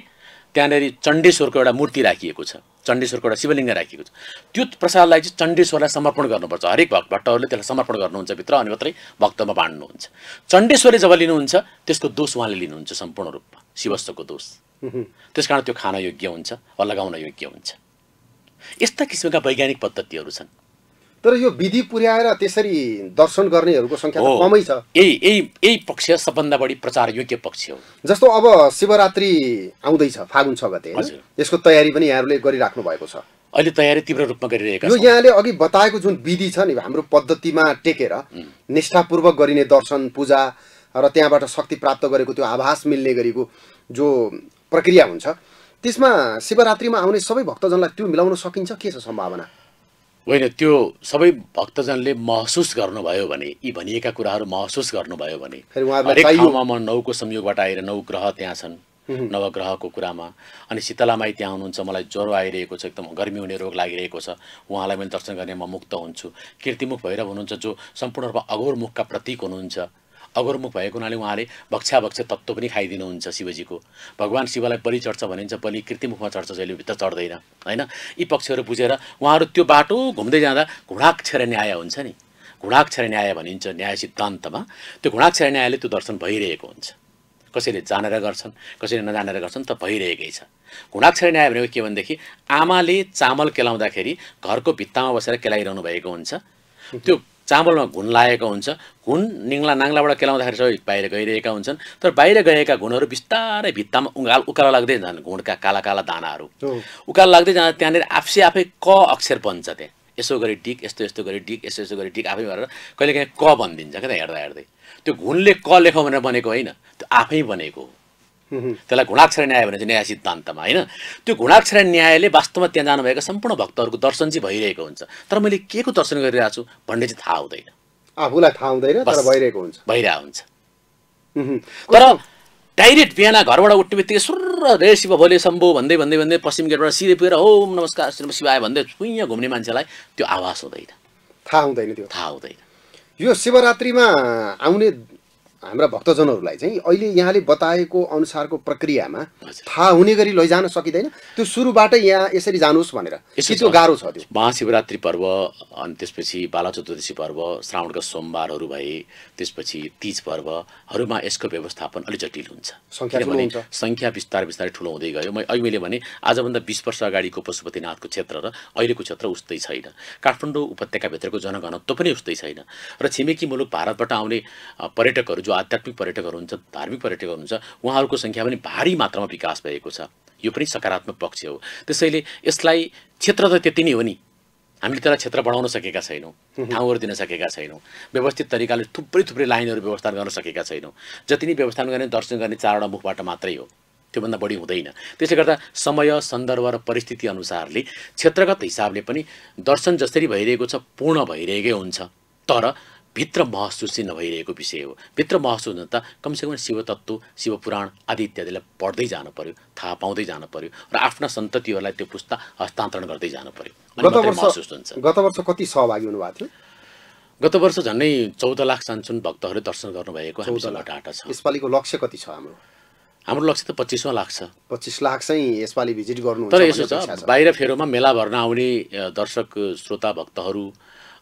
त्यहाँनिर चण्डेश्वरको एउटा मूर्ति राखिएको छ चण्डेश्वरको एउटा शिवलिङ्ग राखिएको छ त्यो प्रसादलाई चाहिँ चण्डेश्वरलाई समर्पण गर्नुपर्छ हरेक भक्त भट्टहरूले त्यसलाई समर्पण गर्नुहुन्छ भित्र अनि मात्रै भक्तमा बाँड्नुहुन्छ चण्डेश्वरले जब लिनुहुन्छ त्यसको दोष उहाँले लिनुहुन्छ सम्पूर्ण रूपमा शिवस्वको दोष त्यस कारण त्यो खान योग्य हुन्छ वा लगाउन योग्य हुन्छ यस्ता किसिमका वैज्ञानिक पद्धतिहरू छन् तर यो विधि पुर्याएर त्यसरी दर्शन गर्नेहरूको सङ्ख्या कमै छ यही यही यही पक्ष सबभन्दा बढी प्रचार योग्य पक्ष हो जस्तो अब शिवरात्रि आउँदैछ फागुन छ गते यसको तयारी पनि यहाँहरूले गरिराख्नु भएको छ अहिले तयारी तीव्र रूपमा गरिरहेका यो यहाँले अघि बताएको जुन विधि छ नि हाम्रो पद्धतिमा टेकेर निष्ठापूर्वक गरिने दर्शन पूजा र त्यहाँबाट शक्ति प्राप्त गरेको त्यो आभास मिल्ने गरेको जो प्रक्रिया हुन्छ त्यसमा शिवरात्रिमा आउने सबै भक्तजनलाई त्यो मिलाउन सकिन्छ के छ सम्भावना होइन त्यो सबै भक्तजनले महसुस गर्नुभयो भने यी भनिएका कुराहरू महसुस गर्नुभयो भने म नौको संयोगबाट आएर नौ ग्रह त्यहाँ छन् नवग्रहको कुरामा अनि शीतलामाई त्यहाँ हुनुहुन्छ मलाई ज्वरो आइरहेको छ एकदम गर्मी हुने रोग लागिरहेको छ उहाँलाई मैले दर्शन गर्ने म मुक्त हुन्छु कीर्तिमुख भैरव हुनुहुन्छ जो सम्पूर्ण रूपमा अघोर मुखका प्रतीक हुनुहुन्छ अगरमुख भएको हुनाले उहाँले भक्षाभक्ष तत्त्व पनि खाइदिनुहुन्छ शिवजीको भगवान् शिवलाई बलि चढ्छ भनिन्छ बलि कृतिमुखमा चढ्छ जहिले भित्र चढ्दैन होइन यी पक्षहरू बुझेर उहाँहरू त्यो बाटो घुम्दै जाँदा घुँडाक्षर न्याय हुन्छ नि घुँडाक्षर न्याय भनिन्छ न्याय सिद्धान्तमा त्यो घुँडाक्षर न्यायले त्यो दर्शन भइरहेको हुन्छ कसैले जानेर गर्छन् कसैले नजानेर गर्छन् त भइरहेकै छ घुँडाक्षर न्याय भनेको के भनेदेखि आमाले चामल केलाउँदाखेरि घरको भित्तामा बसेर केलाइरहनु भएको हुन्छ त्यो चामलमा घुन लागेको हुन्छ घुन निङ्ला नाङ्लाबाट केलाउँदाखेरि सबै बाहिर गइरहेका हुन्छन् तर बाहिर गएका घुनहरू बिस्तारै भित्तामा उङ्गाल उकालो लाग्दै जान्छन् घुँडका काला काला दानाहरू उकालो लाग्दै जाँदा त्यहाँनिर आफसे आफै क अक्षर बन्छ त्यहाँ यसो गरी डिक यस्तो यस्तो गरी डिक यस्तो यस्तो गरी डिक आफै भनेर कहिलेकाहीँ क भनिदिन्छ क्या त हेर्दा हेर्दै त्यो घुनले क लेखौँ भनेर बनेको होइन त्यो आफै बनेको हो त्यसलाई घुणाक्षर न्याय भनेको चाहिँ न्याय सिद्धान्तमा होइन त्यो घुणाक्षर न्यायले वास्तवमा त्यहाँ जानुभएका सम्पूर्ण भक्तहरूको दर्शन चाहिँ भइरहेको हुन्छ तर मैले के को दर्शन गरिरहेको छु भन्ने चाहिँ थाहा हुँदैन आफूलाई थाहा हुँदैन तर भइरहेको हुन्छ भइरहेको हुन्छ तर डाइरेक्ट बिहान घरबाट उठ्ने बित्तिकै सुर रे शिव भोले सम्भो भन्दै भन्दै भन्दै पश्चिम गेटबाट सिधै पुगेर ओम नमस्कार श्री शिवाय भन्दै छुइँ घुम्ने मान्छेलाई त्यो आवाज हुँदैन थाहा हुँदैन त्यो थाहा हुँदैन यो शिवरात्रिमा आउने हाम्रा भक्तजनहरूलाई चाहिँ अहिले यहाँले बताएको अनुसारको प्रक्रियामा थाहा हुने गरी लैजान सकिँदैन त्यो सुरुबाटै यहाँ यसरी जानुहोस् भनेर त्यो गाह्रो छ त्यो महाशिवरात्रि पर्व अनि त्यसपछि बाला चतुर्दशी पर्व श्रावणका सोमबारहरू भए त्यसपछि तिज पर्वहरूमा यसको व्यवस्थापन अलिक जटिल हुन्छ किनभने सङ्ख्या बिस्तारै बिस्तारै ठुलो हुँदै गयो मैले अहिले भने आजभन्दा बिस वर्ष अगाडिको पशुपतिनाथको क्षेत्र र अहिलेको क्षेत्र उस्तै छैन काठमाडौँ उपत्यकाभित्रको जनघनत्व पनि उस्तै छैन र छिमेकी मुलुक भारतबाट आउने पर्यटकहरू जो आध्यात्मिक पर्यटकहरू हुन्छ धार्मिक पर्यटकहरू हुन्छ उहाँहरूको सङ्ख्या पनि भारी मात्रामा विकास भएको छ यो पनि सकारात्मक पक्ष हो त्यसैले यसलाई क्षेत्र त त्यति नै हो नि हामीले त्यसलाई क्षेत्र बढाउन सकेका छैनौँ ठाउँहरू दिन सकेका छैनौँ व्यवस्थित तरिकाले थुप्रै थुप्रै लाइनहरू व्यवस्थापन गर्न सकेका छैनौँ जति नै व्यवस्थापन गर्ने दर्शन गर्ने चारवटा मुखबाट मात्रै हो त्योभन्दा बढी हुँदैन त्यसले गर्दा समय सन्दर्भ र परिस्थिति अनुसारले क्षेत्रगत हिसाबले पनि दर्शन जसरी भइरहेको छ पूर्ण भइरहेकै हुन्छ तर भित्र महसुस चाहिँ नभइरहेको विषय हो भित्र महसुस हुन त कमसेकम शिवतत्व शिवपुराण आदि इत्यादिलाई पढ्दै जानु पर्यो थाहा पाउँदै जानु पर्यो र आफ्ना सन्ततिहरूलाई त्यो पुस्ता हस्तान्तरण गर्दै जानु पर्यो महसुस हुन्छ गत वर्ष कति सहभागी हुनुभएको थियो गत वर्ष झन्डै चौध लाख सानसुन भक्तहरू दर्शन गर्नुभएको डाटा छ यसपालिको लक्ष्य कति छ हाम्रो हाम्रो लक्ष्य त पच्चिसमा लाख छ पच्चिस लाख चाहिँ यसपालि भिजिट गर्नु तर यसो छ बाहिर फेरोमा मेला भर्न आउने दर्शक श्रोता भक्तहरू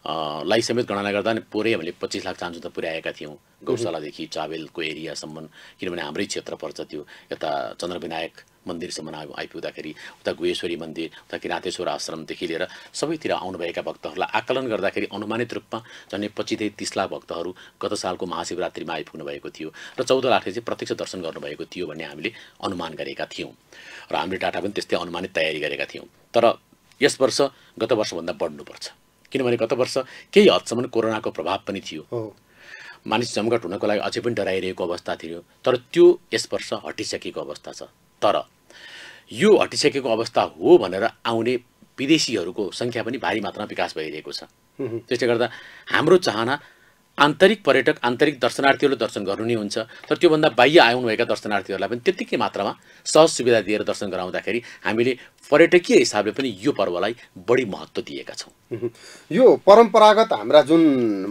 लाई समेत गणना गर्दा पुरै हामीले पच्चिस लाख चान्सो त पुर्याएका थियौँ गौशालादेखि चावेलको एरियासम्म किनभने हाम्रै क्षेत्र पर्छ त्यो यता चन्द्रविनायक मन्दिरसम्म आइपुग्दाखेरि उता गुहेश्वरी मन्दिर उता किराँतेश्वर आश्रमदेखि लिएर सबैतिर आउनुभएका भक्तहरूलाई आकलन गर्दाखेरि अनुमानित रूपमा झन्डै पच्चिसदेखि तिस लाख भक्तहरू गत सालको महाशिवरात्रिमा आइपुग्नु भएको थियो र चौध लाखले चाहिँ प्रत्यक्ष दर्शन गर्नुभएको थियो भन्ने हामीले अनुमान गरेका थियौँ र हामीले डाटा पनि त्यस्तै अनुमानित तयारी गरेका थियौँ तर यस वर्ष गत वर्षभन्दा बढ्नुपर्छ किनभने गत वर्ष केही हदसम्म कोरोनाको प्रभाव पनि थियो मानिस जमघट हुनको लागि अझै पनि डराइरहेको अवस्था थियो तर त्यो यस वर्ष हटिसकेको अवस्था छ तर यो हटिसकेको अवस्था हो भनेर आउने विदेशीहरूको सङ्ख्या पनि भारी मात्रामा विकास भइरहेको छ त्यसले गर्दा हाम्रो चाहना आन्तरिक पर्यटक आन्तरिक दर्शनार्थीहरूले दर्शन गर्नु नै हुन्छ तर त्योभन्दा बाह्य आउनुभएका दर्शनार्थीहरूलाई पनि त्यत्तिकै मात्रामा सहज सुविधा दिएर दर्शन गराउँदाखेरि हामीले पर्यटकीय हिसाबले पनि यो पर्वलाई बढी महत्त्व दिएका छौँ यो परम्परागत हाम्रा जुन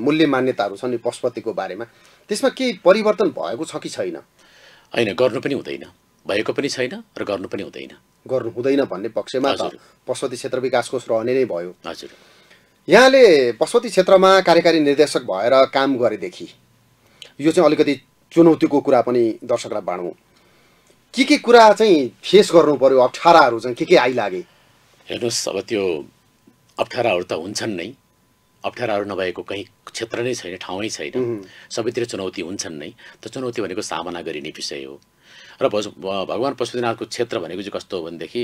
मूल्य मान्यताहरू छन् यो पशुपतिको बारेमा त्यसमा केही परिवर्तन भएको छ कि छैन होइन गर्नु पनि हुँदैन भएको पनि छैन र गर्नु पनि हुँदैन गर्नु हुँदैन भन्ने पक्षमा पशुपति क्षेत्र विकास कोष रहने नै भयो हजुर यहाँले पशुपति क्षेत्रमा कार्यकारी निर्देशक भएर काम गरेदेखि यो चाहिँ अलिकति चुनौतीको कुरा पनि दर्शकलाई बाँडौँ के के कुरा चाहिँ फेस गर्नु पऱ्यो अप्ठ्याराहरू चाहिँ के के आइलागे हेर्नुहोस् अब त्यो अप्ठ्याराहरू त हुन्छन् नै अप्ठ्याराहरू नभएको कहीँ क्षेत्र नै छैन ठाउँै छैन सबैतिर चुनौती हुन्छन् नै त चुनौती भनेको सामना गरिने विषय हो र भगवान् पशुपतिनाथको क्षेत्र भनेको चाहिँ कस्तो हो भनेदेखि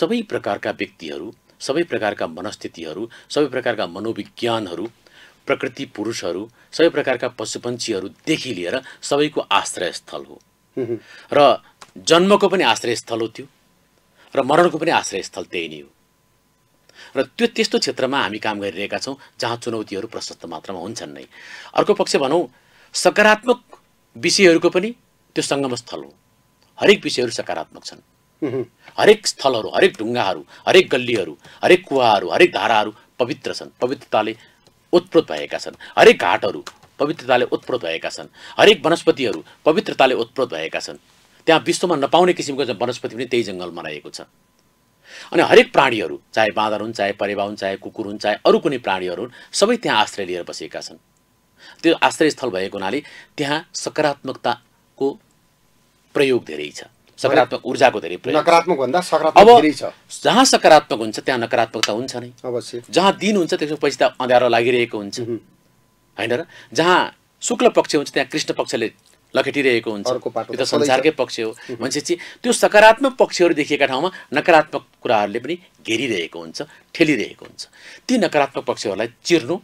सबै प्रकारका व्यक्तिहरू सबै प्रकारका मनस्थितिहरू सबै प्रकारका मनोविज्ञानहरू प्रकृति पुरुषहरू सबै प्रकारका पशुपन्छीहरूदेखि लिएर सबैको आश्रयस्थल हो र जन्मको पनि आश्रयस्थल हो त्यो र मरणको पनि आश्रयस्थल त्यही नै हो र त्यो त्यस्तो क्षेत्रमा हामी काम गरिरहेका छौँ जहाँ चुनौतीहरू प्रशस्त मात्रामा हुन्छन् नै अर्को पक्ष भनौँ सकारात्मक विषयहरूको पनि त्यो सङ्गमस्थल हो हरेक विषयहरू सकारात्मक छन् हरेक स्थलहरू हरेक ढुङ्गाहरू हरेक गल्लीहरू हरेक कुवाहरू हरेक धाराहरू पवित्र छन् पवित्रताले उत्प्रोत भएका छन् हरेक घाटहरू पवित्रताले उत्प्रोत भएका छन् हरेक वनस्पतिहरू पवित्रताले उत्प्रोत भएका छन् त्यहाँ विश्वमा नपाउने किसिमको वनस्पति पनि त्यही जङ्गलमा मनाएको छ अनि हरेक प्राणीहरू चाहे बाँदर हुन् चाहे परेवा हुन् चाहे कुकुर हुन् चाहे अरू कुनै प्राणीहरू हुन् सबै त्यहाँ आश्रय लिएर बसेका छन् त्यो आश्रयस्थल भएको हुनाले त्यहाँ सकारात्मकताको प्रयोग धेरै छ सकारात्मक ऊर्जाको धेरै प्रयोग नकारात्मक भन्दा सकारात्मक धेरै छ जहाँ सकारात्मक हुन्छ त्यहाँ नकारात्मकता हुन्छ नै अवश्य जहाँ दिन हुन्छ त्यसको पछि त अँध्यारो लागिरहेको हुन्छ होइन र जहाँ शुक्ल पक्ष हुन्छ त्यहाँ कृष्ण पक्षले लखेटिरहेको हुन्छ त्यो त संसारकै पक्ष हो भनेपछि त्यो सकारात्मक पक्षहरू देखिएका ठाउँमा नकारात्मक कुराहरूले पनि घेरिरहेको हुन्छ ठेलिरहेको हुन्छ ती नकारात्मक पक्षहरूलाई चिर्नु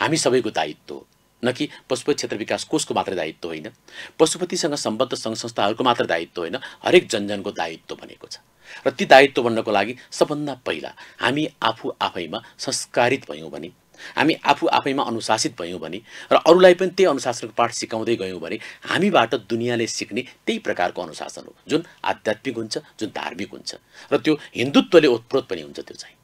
हामी सबैको दायित्व हो न कि पशुपति क्षेत्र विकास कोषको मात्र दायित्व होइन पशुपतिसँग सम्बद्ध सङ्घ संस्थाहरूको मात्र दायित्व होइन हरेक जनजनको दायित्व भनेको छ र ती दायित्व बन्नको लागि सबभन्दा पहिला हामी आफू आफैमा संस्कारित भयौँ भने हामी आफू आफैमा अनुशासित भयौँ भने र अरूलाई पनि त्यही अनुशासनको पाठ सिकाउँदै गयौँ भने हामीबाट दुनियाँले सिक्ने त्यही प्रकारको अनुशासन हो जुन आध्यात्मिक हुन्छ जुन धार्मिक हुन्छ र त्यो हिन्दुत्वले ओतप्रोत पनि हुन्छ त्यो चाहिँ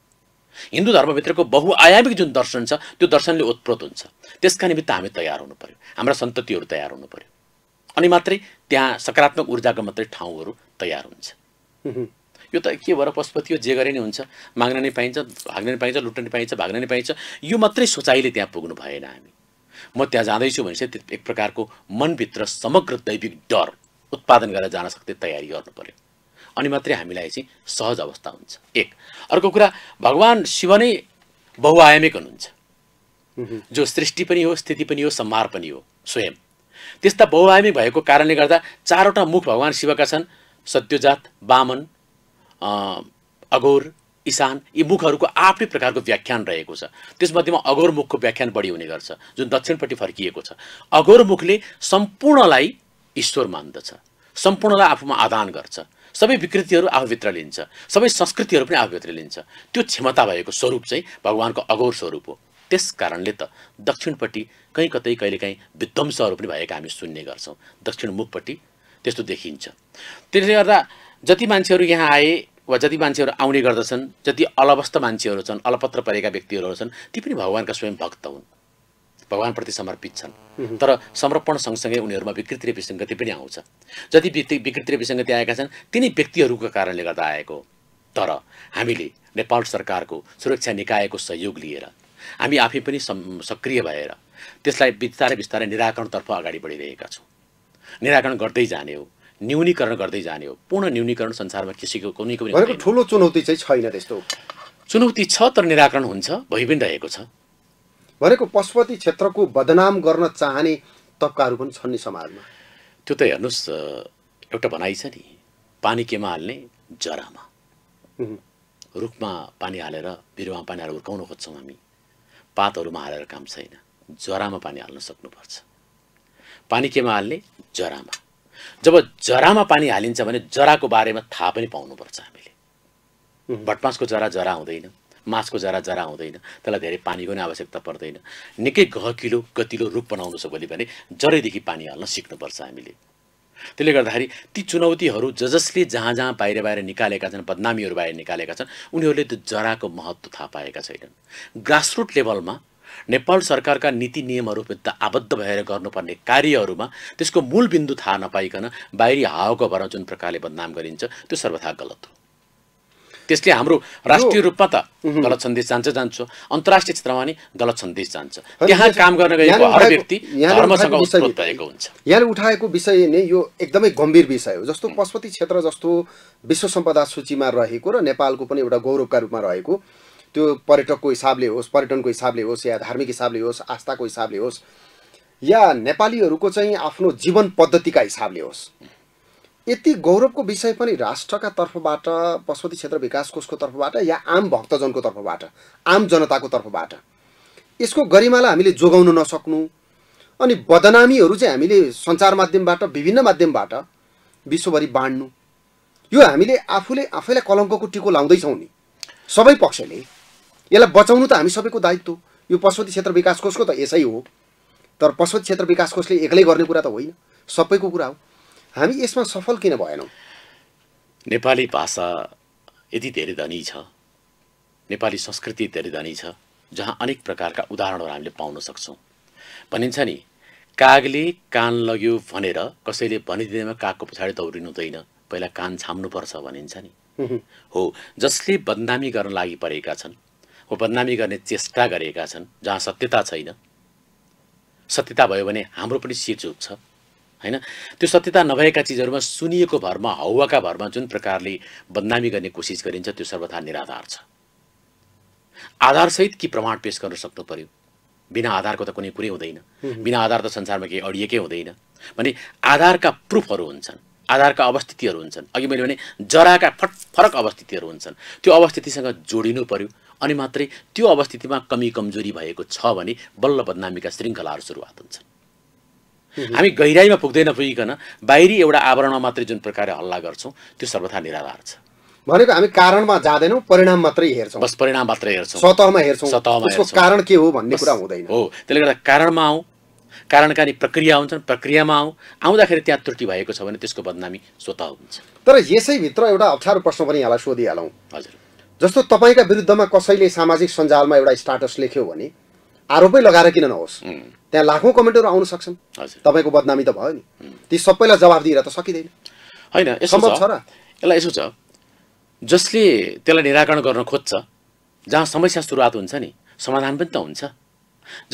हिन्दू धर्मभित्रको बहुआयामिक जुन दर्शन छ त्यो दर्शनले उत्प्रोत हुन्छ त्यसका निमित्त हामी तयार हुनु पऱ्यो हाम्रा सन्ततिहरू तयार हुनु पऱ्यो अनि मात्रै त्यहाँ सकारात्मक ऊर्जाको मात्रै ठाउँहरू तयार हुन्छ यो त के भएर पशुपति हो जे गरे नै हुन्छ माग्न नै पाइन्छ भाग्न नै पाइन्छ लुट्न नै पाइन्छ भाग्न नै पाइन्छ यो मात्रै सोचाइले त्यहाँ पुग्नु भएन हामी म त्यहाँ जाँदैछु भने चाहिँ एक प्रकारको मनभित्र समग्र दैविक डर उत्पादन गरेर जान सक्ने तयारी गर्नु पऱ्यो अनि मात्रै हामीलाई चाहिँ सहज अवस्था हुन्छ एक अर्को कुरा भगवान् शिव नै बहुआयामिक हुनुहुन्छ जो सृष्टि पनि हो स्थिति पनि हो सम्हार पनि हो स्वयं त्यस्ता बहुआयामिक भएको कारणले गर्दा चारवटा मुख भगवान् शिवका छन् सत्योजात वामन अघोर ईशान यी मुखहरूको आफ्नै प्रकारको व्याख्यान रहेको छ त्यसमध्येमा अघोर मुखको व्याख्यान बढी हुने गर्छ जुन दक्षिणपट्टि फर्किएको छ अघोर मुखले सम्पूर्णलाई ईश्वर मान्दछ सम्पूर्णलाई आफूमा आदान गर्छ सबै विकृतिहरू आफूभित्र लिन्छ सबै संस्कृतिहरू पनि आफूभित्र लिन्छ त्यो क्षमता भएको स्वरूप चाहिँ भगवान्को अगौर स्वरूप हो त्यस कारणले त दक्षिणपट्टि कहीँ कतै कहिलेकाहीँ विध्वंसहरू पनि भएका हामी सुन्ने गर्छौँ दक्षिणमुखपट्टि त्यस्तो देखिन्छ त्यसले गर्दा जति मान्छेहरू यहाँ आए वा जति मान्छेहरू आउने गर्दछन् जति अलवस्थ मान्छेहरू छन् अलपत्र परेका व्यक्तिहरू छन् ती पनि भगवान्का स्वयं भक्त हुन् भगवान्प्रति समर्पित छन् तर समर्पण सँगसँगै उनीहरूमा विकृति र विसङ्गति पनि आउँछ जति व्यक्ति विकृति र विसङ्गति आएका छन् तिनी व्यक्तिहरूको कारणले गर्दा आएको तर हामीले नेपाल सरकारको सुरक्षा निकायको सहयोग लिएर हामी आफै पनि सक्रिय भएर त्यसलाई बिस्तारै बिस्तारै निराकरणतर्फ अगाडि बढिरहेका छौँ निराकरण गर्दै जाने हो न्यूनीकरण गर्दै जाने हो पूर्ण न्यूनीकरण संसारमा किसिमको कुनै कुनै ठुलो चुनौती चाहिँ छैन त्यस्तो चुनौती छ तर निराकरण हुन्छ भइ पनि रहेको छ भनेको पशुपति क्षेत्रको बदनाम गर्न चाहने तबकाहरू पनि छन् नि समाजमा त्यो त हेर्नुहोस् एउटा भनाइ छ नि पानी केमा हाल्ने जरामा रुखमा पानी हालेर बिरुवामा पानी हालेर हुर्काउन खोज्छौँ हामी पातहरूमा हालेर काम छैन जरामा पानी हाल्न सक्नुपर्छ पानी केमा हाल्ने जरामा जब जरामा पानी हालिन्छ भने जराको बारेमा थाहा पनि पाउनुपर्छ हामीले भटमासको जरा जरा हुँदैन मासको जरा जरा हुँदैन त्यसलाई धेरै पानीको नै आवश्यकता पर्दैन निकै गहकिलो गतिलो रूप बनाउनु छ भोलि भने जरैदेखि पानी हाल्न सिक्नुपर्छ हामीले त्यसले गर्दाखेरि ती चुनौतीहरू ज जसले जहाँ जहाँ बाहिर बाहिर निकालेका छन् बदनामीहरू बाहिर निकालेका छन् उनीहरूले त्यो जराको महत्त्व थाहा पाएका छैनन् ग्रासरुट लेभलमा नेपाल सरकारका नीति नियमहरूभित्र आबद्ध भएर गर्नुपर्ने कार्यहरूमा त्यसको मूलबिन्दु थाहा नपाइकन बाहिरी हावाको भएर जुन प्रकारले बदनाम गरिन्छ त्यो सर्वथा गलत हो त्यसले हाम्रो राष्ट्रिय रूपमा त गलत सन्देश जान्छ जान्छ अन्तर्राष्ट्रिय क्षेत्रमा नि गलत सन्देश जान्छ त्यहाँ काम गर्न गएको हर व्यक्ति धर्मसँग भएको हुन्छ यहाँले उठाएको विषय नै यो एकदमै गम्भीर विषय हो जस्तो पशुपति क्षेत्र जस्तो विश्व सम्पदा सूचीमा रहेको र नेपालको पनि एउटा गौरवका रूपमा रहेको त्यो पर्यटकको हिसाबले होस् पर्यटनको हिसाबले होस् या धार्मिक हिसाबले होस् आस्थाको हिसाबले होस् या नेपालीहरूको चाहिँ आफ्नो जीवन पद्धतिका हिसाबले होस् यति गौरवको विषय पनि राष्ट्रका तर्फबाट पशुपति क्षेत्र विकास कोषको तर्फबाट या आम भक्तजनको तर्फबाट आम जनताको तर्फबाट यसको गरिमालाई हामीले जोगाउन नसक्नु अनि बदनामीहरू चाहिँ हामीले सञ्चार माध्यमबाट विभिन्न माध्यमबाट विश्वभरि बाँड्नु यो हामीले आफूले आफैलाई कलङ्कको टिको लाउँदैछौँ नि सबै पक्षले यसलाई बचाउनु त हामी सबैको दायित्व यो पशुपति क्षेत्र विकास कोषको त यसै हो तर पशुपति क्षेत्र विकास कोषले एक्लै गर्ने कुरा त होइन सबैको कुरा हो हामी यसमा सफल किन भएनौँ नेपाली भाषा यति धेरै धनी छ नेपाली संस्कृति धेरै धनी छ जहाँ अनेक प्रकारका उदाहरणहरू हामीले पाउन सक्छौँ भनिन्छ नि कागले कान लग्यो भनेर कसैले भनिदिँदैमा कागको पछाडि दौडिनु हुँदैन पहिला कान छाम्नुपर्छ भनिन्छ नि हो जसले बदनामी गर्न लागि परेका छन् हो बदनामी गर्ने चेष्टा गरेका छन् जहाँ सत्यता छैन सत्यता भयो भने हाम्रो पनि शिर झुक्छ होइन त्यो सत्यता नभएका चिजहरूमा सुनिएको भरमा हौवाका भरमा जुन प्रकारले बदनामी गर्ने कोसिस गरिन्छ त्यो सर्वथा निराधार छ आधारसहित कि प्रमाण पेस गर्न सक्नु पर्यो बिना आधारको त कुनै कुरै हुँदैन बिना आधार त संसारमा केही अडिएकै हुँदैन भने आधारका प्रुफहरू हुन्छन् आधारका अवस्थितिहरू हुन्छन् अघि मैले भने जराका फट फरक अवस्थितिहरू हुन्छन् त्यो अवस्थितिसँग जोडिनु पर्यो अनि मात्रै त्यो अवस्थितिमा कमी कमजोरी भएको छ भने बल्ल बदनामीका श्रृङ्खलाहरू सुरुवात हुन्छन् हामी गहिराईमा पुग्दैन पुगिकन बाहिरी एउटा आवरणमा मात्रै जुन प्रकारले हल्ला गर्छौँ त्यो सर्वथा निराधार छ भनेको हामी कारणमा जाँदैनौँ परिणाम मात्रै हेर्छौँ बस परिणाम मात्रै हेर्छौँ सतहमा हेर्छौँ सतहमा उसको कारण के हो भन्ने कुरा हुँदैन हो त्यसले गर्दा कारणमा आउँ कारणकारी प्रक्रिया हुन्छन् प्रक्रियामा आउँ आउँदाखेरि त्यहाँ त्रुटि भएको छ भने त्यसको बदनामी स्वत हुन्छ तर यसैभित्र एउटा अप्ठ्यारो प्रश्न पनि यहाँलाई सोधिहालौँ हजुर जस्तो तपाईँका विरुद्धमा कसैले सामाजिक सञ्जालमा एउटा स्टाटस लेख्यो भने आरोपै लगाएर किन नहोस् त्यहाँ लाखौँ कमेन्टहरू आउन सक्छन् तपाईँको बदनामी त भयो नि ती सबैलाई जवाब दिएर त सकिँदैन होइन सम्भव छ र यसलाई यसो छ जसले त्यसलाई निराकरण गर्न खोज्छ जहाँ समस्या सुरुवात हुन्छ नि समाधान पनि त हुन्छ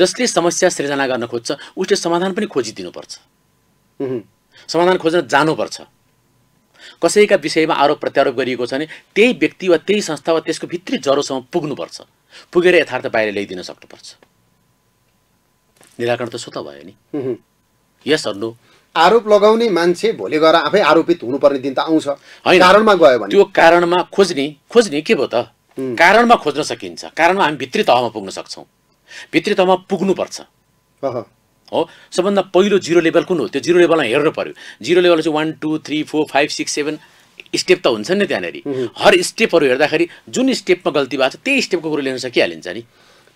जसले समस्या सृजना गर्न खोज्छ उसले समाधान पनि खोजिदिनुपर्छ समाधान खोज्न जानुपर्छ कसैका विषयमा आरोप प्रत्यारोप गरिएको छ भने त्यही व्यक्ति वा त्यही संस्था वा त्यसको भित्री जरोसम्म पुग्नुपर्छ पुगेर यथार्थ बाहिर ल्याइदिन सक्नुपर्छ निराकरण त स्वतः भयो नि यस आरोप लगाउने मान्छे भोलि गएर आफै आरोपित हुनुपर्ने दिन त आउँछ कारणमा गयो भने त्यो कारणमा खोज्ने खोज्ने के भयो त कारणमा खोज्न सकिन्छ कारणमा हामी भित्री तहमा पुग्न सक्छौँ भित्री तहमा पुग्नुपर्छ हो सबभन्दा पहिलो जिरो लेभल कुन हो त्यो जिरो लेभलमा हेर्नु पऱ्यो जिरो लेभल चाहिँ one two three four five six seven step त हुन्छ नि त्यहाँनिर हर स्टेपहरू हेर्दाखेरि जुन स्टेपमा गल्ती भएको छ त्यही स्टेपको कुरो लिन सकिहालिन्छ नि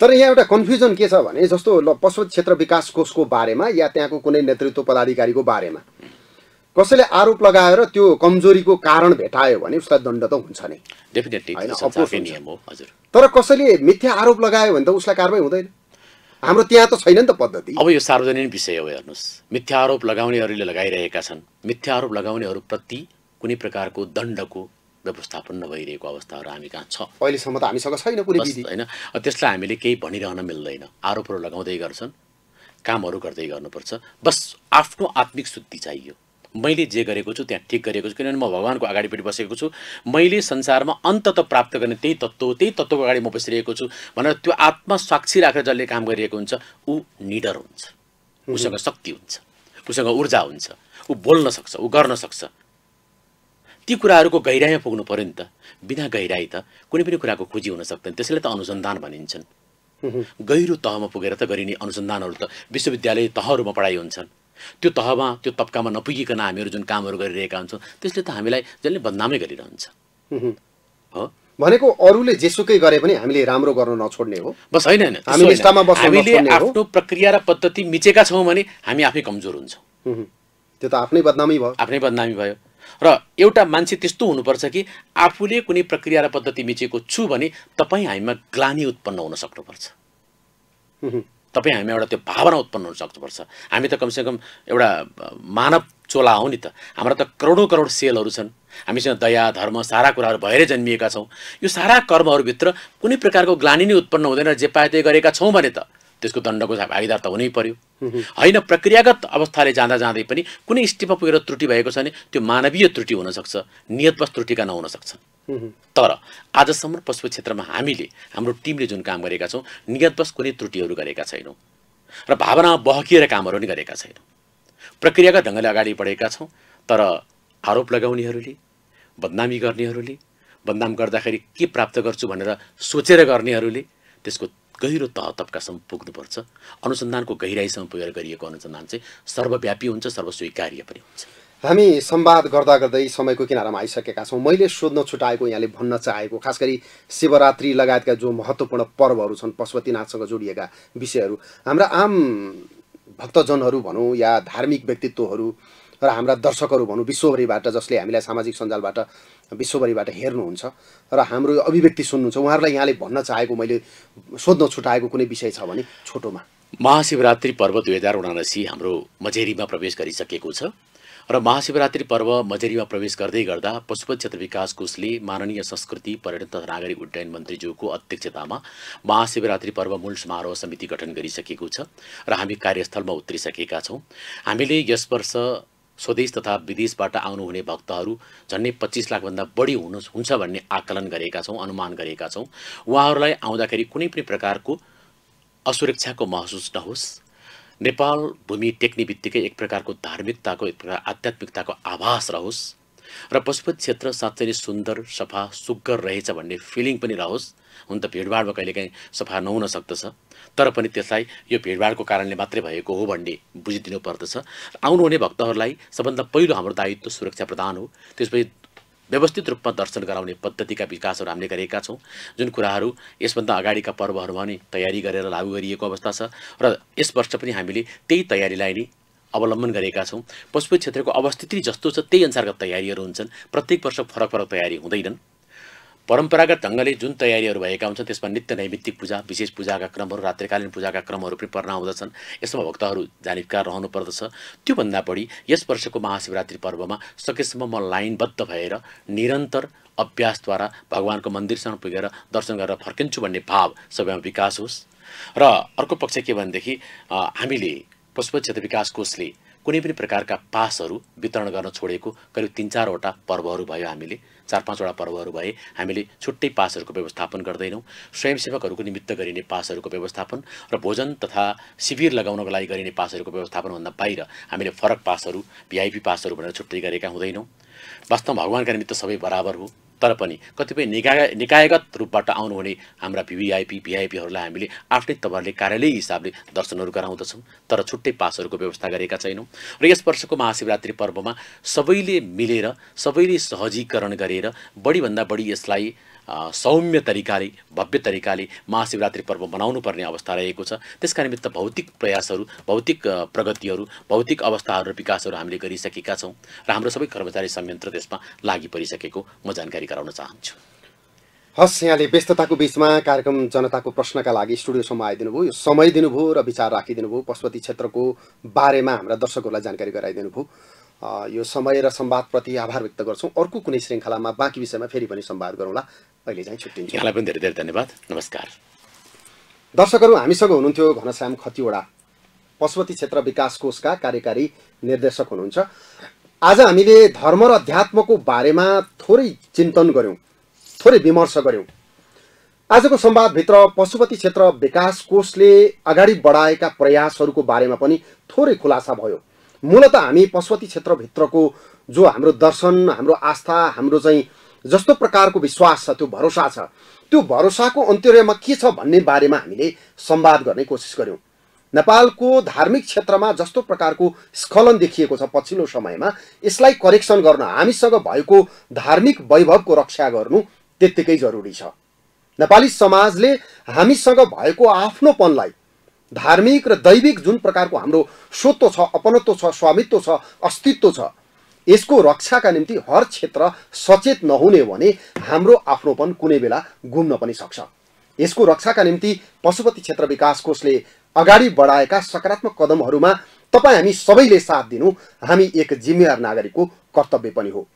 तर यहाँ एउटा कन्फ्युजन के छ भने जस्तो ल पशुपत क्षेत्र विकास कोषको बारेमा या त्यहाँको कुनै नेतृत्व पदाधिकारीको बारेमा कसैले आरोप लगाएर त्यो कमजोरीको कारण भेटायो भने उसलाई दण्ड त हुन्छ नै डेफिनेटली तर कसैले मिथ्या आरोप लगायो भने त उसलाई कारवाही हुँदैन हाम्रो त्यहाँ त छैन नि त पद्धति अब यो सार्वजनिक विषय हो हेर्नुहोस् मिथ्या आरोप लगाउनेहरूले लगाइरहेका छन् मिथ्या आरोप लगाउनेहरूप्रति कुनै प्रकारको दण्डको व्यवस्थापन नभइरहेको अवस्थाहरू हामी कहाँ छ अहिलेसम्म त हामीसँग छैन कुनै विधि होइन त्यसलाई हामीले केही भनिरहन मिल्दैन आरोपहरू लगाउँदै गर्छन् कामहरू गर्दै गर्नुपर्छ बस आफ्नो आत्मिक शुद्धि चाहियो मैले जे गरेको छु त्यहाँ ठिक गरेको छु किनभने म भगवान्को अगाडिपट्टि बसेको छु मैले संसारमा अन्तत प्राप्त गर्ने त्यही तत्त्व त्यही तत्त्वको अगाडि म बसिरहेको छु भनेर त्यो आत्मा साक्षी राखेर जसले काम गरिरहेको हुन्छ ऊ निडर हुन्छ उसँग शक्ति हुन्छ उसँग ऊर्जा हुन्छ ऊ बोल्न सक्छ ऊ गर्न सक्छ ती कुराहरूको गहिराइमा पुग्नु पऱ्यो नि त बिना गहिराई त कुनै पनि कुराको खोजी हुन सक्दैन त्यसैले त अनुसन्धान भनिन्छन् गहिरो तहमा पुगेर त गरिने अनुसन्धानहरू त विश्वविद्यालय तहहरूमा पढाइ हुन्छन् त्यो तहमा त्यो तब्कामा नपुगिकन हामीहरू जुन कामहरू गरिरहेका हुन्छौँ त्यसले त हामीलाई जसले बदनामै गरिरहन्छ हो भनेको अरूले जेसुकै गरे पनि हामीले राम्रो गर्न नछोड्ने हो बस होइन हामीले आफ्नो प्रक्रिया र पद्धति मिचेका छौँ भने हामी आफै कमजोर हुन्छौँ त्यो त आफ्नै बदनामै भयो आफ्नै बदनामी भयो र एउटा मान्छे त्यस्तो हुनुपर्छ कि आफूले कुनै प्रक्रिया र पद्धति मिचेको छु भने तपाईँ हामीमा ग्लानी उत्पन्न हुन सक्नुपर्छ तपाईँ हामी एउटा त्यो भावना उत्पन्न हुन सक्नुपर्छ हामी त कमसेकम एउटा मानव चोला हौ नि त हाम्रा त करोडौँ करोड सेलहरू छन् हामीसँग दया धर्म सारा कुराहरू भएरै जन्मिएका छौँ यो सारा कर्महरूभित्र कुनै प्रकारको ग्लानी नै उत्पन्न हुँदैन जे पाए गरेका छौँ भने त त्यसको दण्डको भागीदार त हुनै पर्यो होइन प्रक्रियागत अवस्थाले जाँदा जाँदै पनि कुनै स्टेपमा पुगेर त्रुटि भएको छ भने त्यो मानवीय त्रुटि हुनसक्छ नियतवश त्रुटिका नहुन नहुनसक्छ तर आजसम्म पशु क्षेत्रमा हामीले हाम्रो टिमले जुन काम गरेका छौँ नियतवश कुनै त्रुटिहरू गरेका छैनौँ र भावनामा बहकिएर कामहरू पनि गरेका छैनौँ प्रक्रियागत ढङ्गले अगाडि बढेका छौँ तर आरोप लगाउनेहरूले बदनामी गर्नेहरूले बदनाम गर्दाखेरि के प्राप्त गर्छु भनेर सोचेर गर्नेहरूले त्यसको गहिरो तह तबकासम्म पुग्नुपर्छ अनुसन्धानको गहिराइसम्म पुगेर गरिएको अनुसन्धान चाहिँ सर्वव्यापी हुन्छ सर्वस्वीकार्य पनि हुन्छ हामी सम्वाद गर्दा गर्दै समयको किनारामा आइसकेका छौँ मैले सोध्न छुट्याएको यहाँले भन्न चाहेको खास गरी शिवरात्रि लगायतका जो महत्त्वपूर्ण पर्वहरू छन् पशुपतिनाथसँग जोडिएका विषयहरू हाम्रा आम भक्तजनहरू भनौँ या धार्मिक व्यक्तित्वहरू र हाम्रा दर्शकहरू भनौँ विश्वभरिबाट जसले हामीलाई सामाजिक सञ्जालबाट विश्वभरिबाट हेर्नुहुन्छ र हाम्रो अभिव्यक्ति सुन्नुहुन्छ उहाँहरूलाई यहाँले भन्न चाहेको मैले सोध्न छुटाएको कुनै विषय छ भने छोटोमा महाशिवरात्रि पर्व दुई हजार उनासी हाम्रो मजेरीमा प्रवेश गरिसकेको छ र महाशिवरात्रि पर्व मजेरीमा प्रवेश गर्दै गर्दा पशुपति क्षेत्र विकास कोषले माननीय संस्कृति पर्यटन तथा नागरिक उड्डयन मन्त्रीज्यूको अध्यक्षतामा महाशिवरात्रि पर्व मूल समारोह समिति गठन गरिसकेको छ र हामी कार्यस्थलमा उत्रिसकेका छौँ हामीले यस वर्ष स्वदेश तथा विदेशबाट आउनुहुने भक्तहरू झन्डै पच्चिस लाखभन्दा बढी हुनु हुन्छ भन्ने आकलन गरेका छौँ अनुमान गरेका छौँ उहाँहरूलाई आउँदाखेरि कुनै पनि प्रकारको असुरक्षाको महसुस नहोस् नेपाल भूमि टेक्ने बित्तिकै एक प्रकारको धार्मिकताको एक प्रकार आध्यात्मिकताको आभास रहोस् र पशुपति क्षेत्र साँच्चै नै सुन्दर सफा सुग्घर रहेछ भन्ने फिलिङ पनि रहोस् हुन त भिडभाडमा कहिलेकाहीँ सफा नहुन सक्दछ तर पनि त्यसलाई यो भिडभाडको कारणले मात्रै भएको हो भन्ने बुझिदिनु पर्दछ आउनुहुने भक्तहरूलाई सबभन्दा पहिलो हाम्रो दायित्व सुरक्षा प्रदान हो त्यसपछि व्यवस्थित रूपमा दर्शन गराउने पद्धतिका विकासहरू हामीले गरेका छौँ जुन कुराहरू यसभन्दा अगाडिका पर्वहरूमा नै तयारी गरेर लागू गरिएको अवस्था छ र यस वर्ष पनि हामीले त्यही तयारीलाई नै अवलम्बन गरेका छौँ पशुपति क्षेत्रको अवस्थिति जस्तो छ त्यही अनुसारका तयारीहरू हुन्छन् प्रत्येक वर्ष फरक फरक तयारी हुँदैनन् परम्परागत ढङ्गले जुन तयारीहरू भएका हुन्छन् त्यसमा नित्य नैमित्तिक पूजा विशेष पूजाका क्रमहरू रात्रिकालीन पूजाका क्रमहरू पनि पर्न आउँदछन् यसमा भक्तहरू जानकार रहनुपर्दछ त्योभन्दा बढी यस वर्षको महाशिवरात्रि पर्वमा सकेसम्म म लाइनबद्ध भएर निरन्तर अभ्यासद्वारा भगवान्को मन्दिरसम्म पुगेर दर्शन गरेर फर्किन्छु भन्ने भाव सबैमा विकास होस् र अर्को पक्ष के भनेदेखि हामीले पुष्प क्षेत्र विकास कोषले कुनै पनि प्रकारका पासहरू वितरण गर्न छोडेको करिब तिन चारवटा पर्वहरू भयो हामीले चार पाँचवटा पर्वहरू भए हामीले छुट्टै पासहरूको व्यवस्थापन गर्दैनौँ स्वयंसेवकहरूको निमित्त गरिने पासहरूको व्यवस्थापन र भोजन तथा शिविर लगाउनको लागि गरिने पासहरूको व्यवस्थापनभन्दा बाहिर हामीले फरक पासहरू भिआइपी पासहरू भनेर छुट्टै गरेका हुँदैनौँ वास्तवमा भगवान्का निमित्त सबै बराबर हो तर पनि कतिपय निकाय निकायगत रूपबाट आउनुहुने हाम्रा भिभिआइपी भिआइपीहरूलाई हामीले आफ्नै तपाईँहरूले कार्यालय हिसाबले दर्शनहरू गराउँदछौँ तर छुट्टै पासहरूको व्यवस्था गरेका छैनौँ र यस वर्षको महाशिवरात्रि पर्वमा सबैले मिलेर सबैले सहजीकरण गरेर बढीभन्दा बढी यसलाई सौम्य तरिकाले भव्य तरिकाले महाशिवरात्रि पर्व मनाउनु पर्ने अवस्था रहेको छ त्यसका निमित्त भौतिक प्रयासहरू भौतिक प्रगतिहरू भौतिक अवस्थाहरू विकासहरू हामीले गरिसकेका छौँ र हाम्रो सबै कर्मचारी संयन्त्र त्यसमा लागि परिसकेको म जानकारी गराउन चाहन्छु हस् यहाँले व्यस्तताको बिचमा कार्यक्रम जनताको प्रश्नका लागि स्टुडियोसम्म आइदिनु भयो समय दिनुभयो र विचार राखिदिनु भयो पशुपति क्षेत्रको बारेमा हाम्रा दर्शकहरूलाई जानकारी गराइदिनु भयो यो समय र संवादप्रति आभार व्यक्त गर्छौँ अर्को कुनै श्रृङ्खलामा बाँकी विषयमा फेरि पनि संवाद गरौँला अहिले चाहिँ छुट्टिन्छ यहाँलाई पनि धेरै धेरै धन्यवाद नमस्कार दर्शकहरू हामीसँग हुनुहुन्थ्यो घनश्याम खतिवडा पशुपति क्षेत्र विकास कोषका कार्यकारी निर्देशक हुनुहुन्छ आज हामीले धर्म र अध्यात्मको बारेमा थोरै चिन्तन गऱ्यौँ थोरै विमर्श गऱ्यौँ आजको संवादभित्र पशुपति क्षेत्र विकास कोषले अगाडि बढाएका प्रयासहरूको बारेमा पनि थोरै खुलासा भयो मूलत हामी पशुपति क्षेत्रभित्रको जो हाम्रो दर्शन हाम्रो आस्था हाम्रो चाहिँ जस्तो प्रकारको विश्वास छ त्यो भरोसा छ त्यो भरोसाको अन्तर्यमा के छ भन्ने बारेमा हामीले संवाद गर्ने कोसिस गऱ्यौँ नेपालको धार्मिक क्षेत्रमा जस्तो प्रकारको स्खलन देखिएको छ पछिल्लो समयमा यसलाई करेक्सन गर्न हामीसँग भएको धार्मिक वैभवको रक्षा गर्नु त्यत्तिकै जरुरी छ नेपाली समाजले हामीसँग भएको आफ्नोपनलाई धार्मिक र दैविक जुन प्रकारको हाम्रो स्वत्व छ अपनत्व छ स्वामित्व छ अस्तित्व छ यसको रक्षाका निम्ति हर क्षेत्र सचेत नहुने भने हाम्रो आफ्नोपन कुनै बेला गुम्न पनि सक्छ यसको रक्षाका निम्ति पशुपति क्षेत्र विकास कोषले अगाडि बढाएका सकारात्मक कदमहरूमा तपाईँ हामी सबैले साथ दिनु हामी एक जिम्मेवार नागरिकको कर्तव्य पनि हो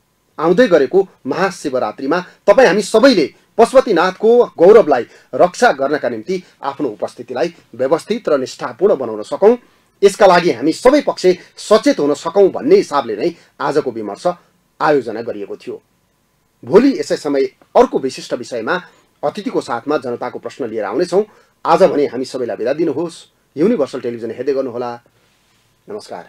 आउँदै गरेको महाशिवरात्रिमा तपाईँ हामी सबैले पशुपतिनाथको गौरवलाई रक्षा गर्नका निम्ति आफ्नो उपस्थितिलाई व्यवस्थित र निष्ठापूर्ण बनाउन सकौँ यसका लागि हामी सबै पक्ष सचेत हुन सकौँ भन्ने हिसाबले नै आजको विमर्श आयोजना गरिएको थियो भोलि यसै समय अर्को विशिष्ट विषयमा अतिथिको साथमा जनताको प्रश्न लिएर आउनेछौँ आज भने हामी सबैलाई बिदा दिनुहोस् युनिभर्सल टेलिभिजन हेर्दै गर्नुहोला नमस्कार